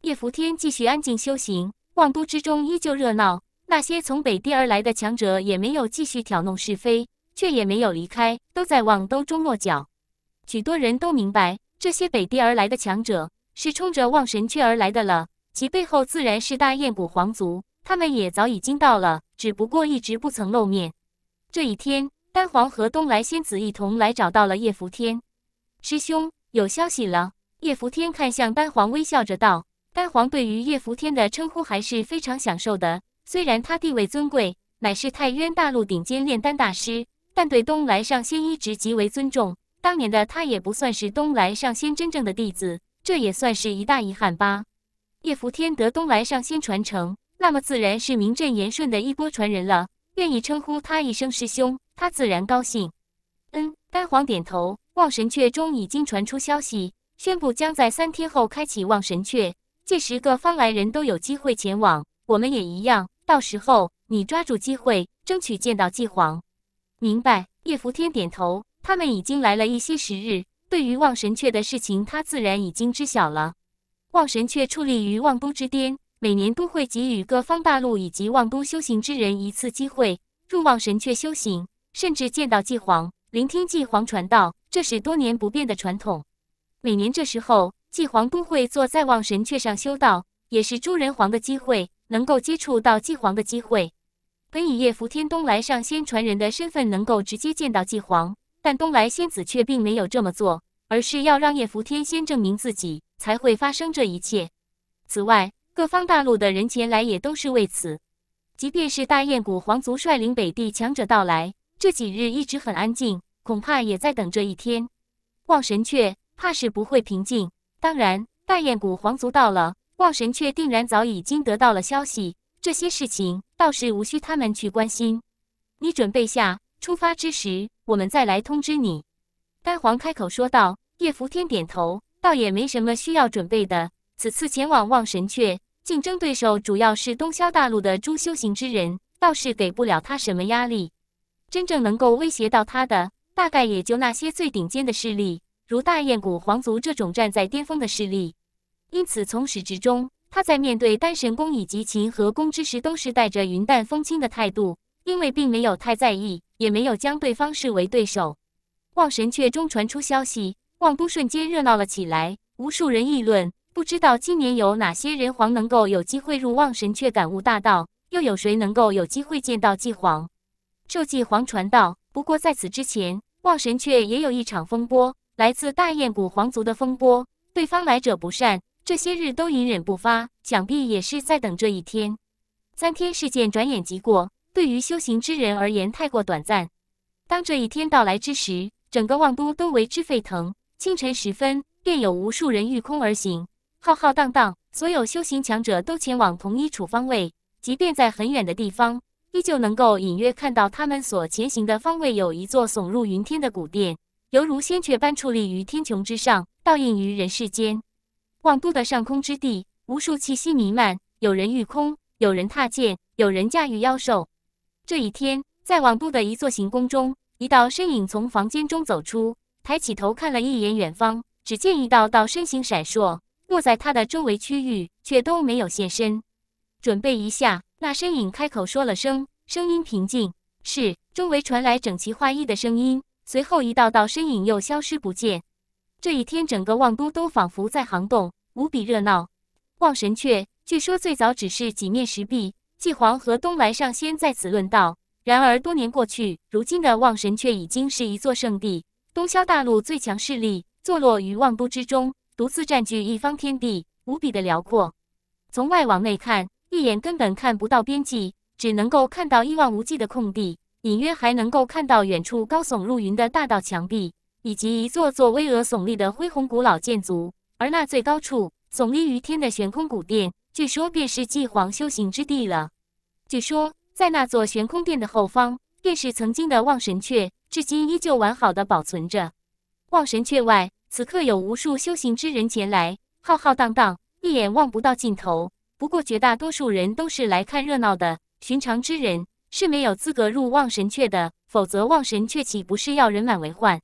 Speaker 1: 叶福天继续安静修行，望都之中依旧热闹。那些从北地而来的强者也没有继续挑弄是非，却也没有离开，都在望都中落脚。许多人都明白，这些北地而来的强者是冲着望神阙而来的了，其背后自然是大燕谷皇族。他们也早已经到了，只不过一直不曾露面。这一天，丹皇和东来仙子一同来找到了叶福天。师兄有消息了。叶福天看向丹皇，微笑着道：“丹皇对于叶福天的称呼还是非常享受的。虽然他地位尊贵，乃是太渊大陆顶尖炼丹大师，但对东来上仙一直极为尊重。当年的他也不算是东来上仙真正的弟子，这也算是一大遗憾吧。叶福天得东来上仙传承，那么自然是名正言顺的一波传人了。”愿意称呼他一声师兄，他自然高兴。嗯，丹皇点头。望神阙中已经传出消息，宣布将在三天后开启望神阙，届时各方来人都有机会前往，我们也一样。到时候你抓住机会，争取见到帝皇。明白。叶伏天点头。他们已经来了一些时日，对于望神阙的事情，他自然已经知晓了。望神阙矗立于望都之巅。每年都会给予各方大陆以及望都修行之人一次机会，入望神阙修行，甚至见到祭皇，聆听祭皇传道。这是多年不变的传统。每年这时候，祭皇都会坐在望神阙上修道，也是诸人皇的机会，能够接触到祭皇的机会。本以叶福天东来上仙传人的身份，能够直接见到祭皇，但东来仙子却并没有这么做，而是要让叶福天先证明自己，才会发生这一切。此外，各方大陆的人前来也都是为此，即便是大雁谷皇族率领北地强者到来，这几日一直很安静，恐怕也在等这一天。望神雀怕是不会平静。当然，大雁谷皇族到了，望神雀定然早已经得到了消息，这些事情倒是无需他们去关心。你准备下，出发之时我们再来通知你。丹皇开口说道。叶伏天点头，倒也没什么需要准备的。此次前往望神阙，竞争对手主要是东萧大陆的诸修行之人，倒是给不了他什么压力。真正能够威胁到他的，大概也就那些最顶尖的势力，如大雁谷皇族这种站在巅峰的势力。因此，从始至终，他在面对丹神宫以及秦和宫之时，都是带着云淡风轻的态度，因为并没有太在意，也没有将对方视为对手。望神阙中传出消息，望都瞬间热闹了起来，无数人议论。不知道今年有哪些人皇能够有机会入望神阙感悟大道，又有谁能够有机会见到祭皇，受祭皇传道？不过在此之前，望神阙也有一场风波，来自大燕古皇族的风波。对方来者不善，这些日都隐忍不发，想必也是在等这一天。三天事件转眼即过，对于修行之人而言太过短暂。当这一天到来之时，整个望都都为之沸腾。清晨时分，便有无数人御空而行。浩浩荡荡，所有修行强者都前往同一处方位，即便在很远的地方，依旧能够隐约看到他们所前行的方位。有一座耸入云天的古殿，犹如仙阙般矗立于天穹之上，倒映于人世间。望都的上空之地，无数气息弥漫，有人御空，有人踏剑，有人驾驭妖兽。这一天，在望都的一座行宫中，一道身影从房间中走出，抬起头看了一眼远方，只见一道道身形闪烁。莫在他的周围区域，却都没有现身。准备一下，那身影开口说了声，声音平静。是，周围传来整齐划一的声音。随后，一道道身影又消失不见。这一天，整个望都都仿佛在行动，无比热闹。望神阙，据说最早只是几面石壁，帝皇和东来上仙在此论道。然而，多年过去，如今的望神阙已经是一座圣地。东萧大陆最强势力，坐落于望都之中。独自占据一方天地，无比的辽阔。从外往内看，一眼根本看不到边际，只能够看到一望无际的空地，隐约还能够看到远处高耸入云的大道墙壁，以及一座座巍峨耸立的恢宏古老建筑。而那最高处耸立于天的悬空古殿，据说便是继皇修行之地了。据说，在那座悬空殿的后方，便是曾经的望神阙，至今依旧完好的保存着。望神阙外。此刻有无数修行之人前来，浩浩荡荡，一眼望不到尽头。不过，绝大多数人都是来看热闹的。寻常之人是没有资格入望神阙的，否则望神阙岂不是要人满为患？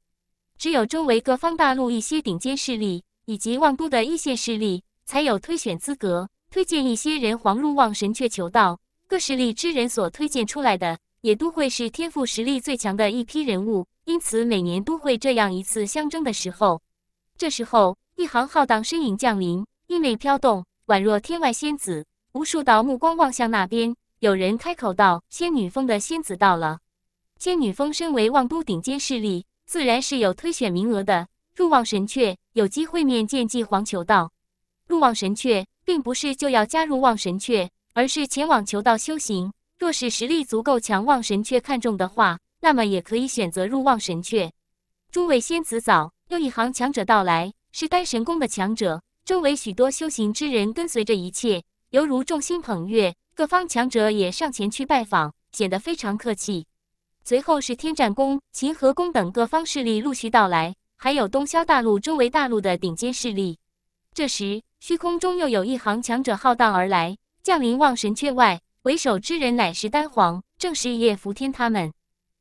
Speaker 1: 只有周围各方大陆一些顶尖势力，以及望都的一线势力，才有推选资格，推荐一些人皇入望神阙求道。各势力之人所推荐出来的，也都会是天赋实力最强的一批人物。因此，每年都会这样一次相争的时候。这时候，一行浩荡身影降临，衣袂飘动，宛若天外仙子。无数道目光望向那边，有人开口道：“仙女峰的仙子到了。”仙女峰身为望都顶尖势力，自然是有推选名额的。入望神阙，有机会面见祭黄求道。入望神阙，并不是就要加入望神阙，而是前往求道修行。若是实力足够强，望神阙看中的话，那么也可以选择入望神阙。诸位仙子早。又一行强者到来，是丹神宫的强者，周围许多修行之人跟随着一切，犹如众星捧月。各方强者也上前去拜访，显得非常客气。随后是天战宫、秦和宫等各方势力陆续到来，还有东萧大陆周围大陆的顶尖势力。这时，虚空中又有一行强者浩荡而来，降临望神阙外。为首之人乃是丹皇，正是叶福天他们。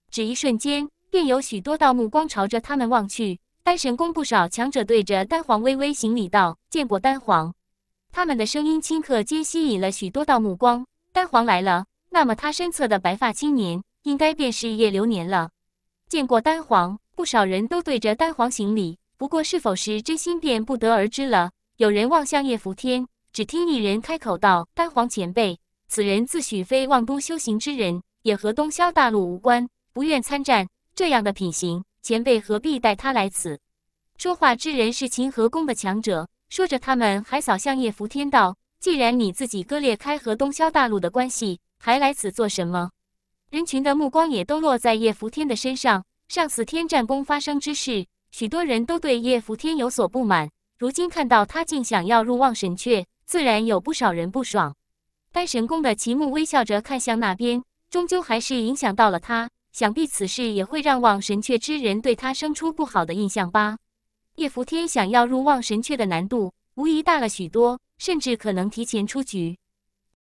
Speaker 1: 只一瞬间，便有许多道目光朝着他们望去。丹神宫不少强者对着丹皇微微行礼道：“见过丹皇。”他们的声音顷刻间吸引了许多道目光。丹皇来了，那么他身侧的白发青年应该便是叶流年了。见过丹皇，不少人都对着丹皇行礼，不过是否是真心便不得而知了。有人望向叶拂天，只听一人开口道：“丹皇前辈，此人自诩非望都修行之人，也和东萧大陆无关，不愿参战，这样的品行。”前辈何必带他来此？说话之人是秦和宫的强者，说着他们还扫向叶福天道：“既然你自己割裂开和东萧大陆的关系，还来此做什么？”人群的目光也都落在叶福天的身上。上次天战宫发生之事，许多人都对叶福天有所不满，如今看到他竟想要入望神阙，自然有不少人不爽。丹神宫的齐木微笑着看向那边，终究还是影响到了他。想必此事也会让望神阙之人对他生出不好的印象吧。叶伏天想要入望神阙的难度无疑大了许多，甚至可能提前出局。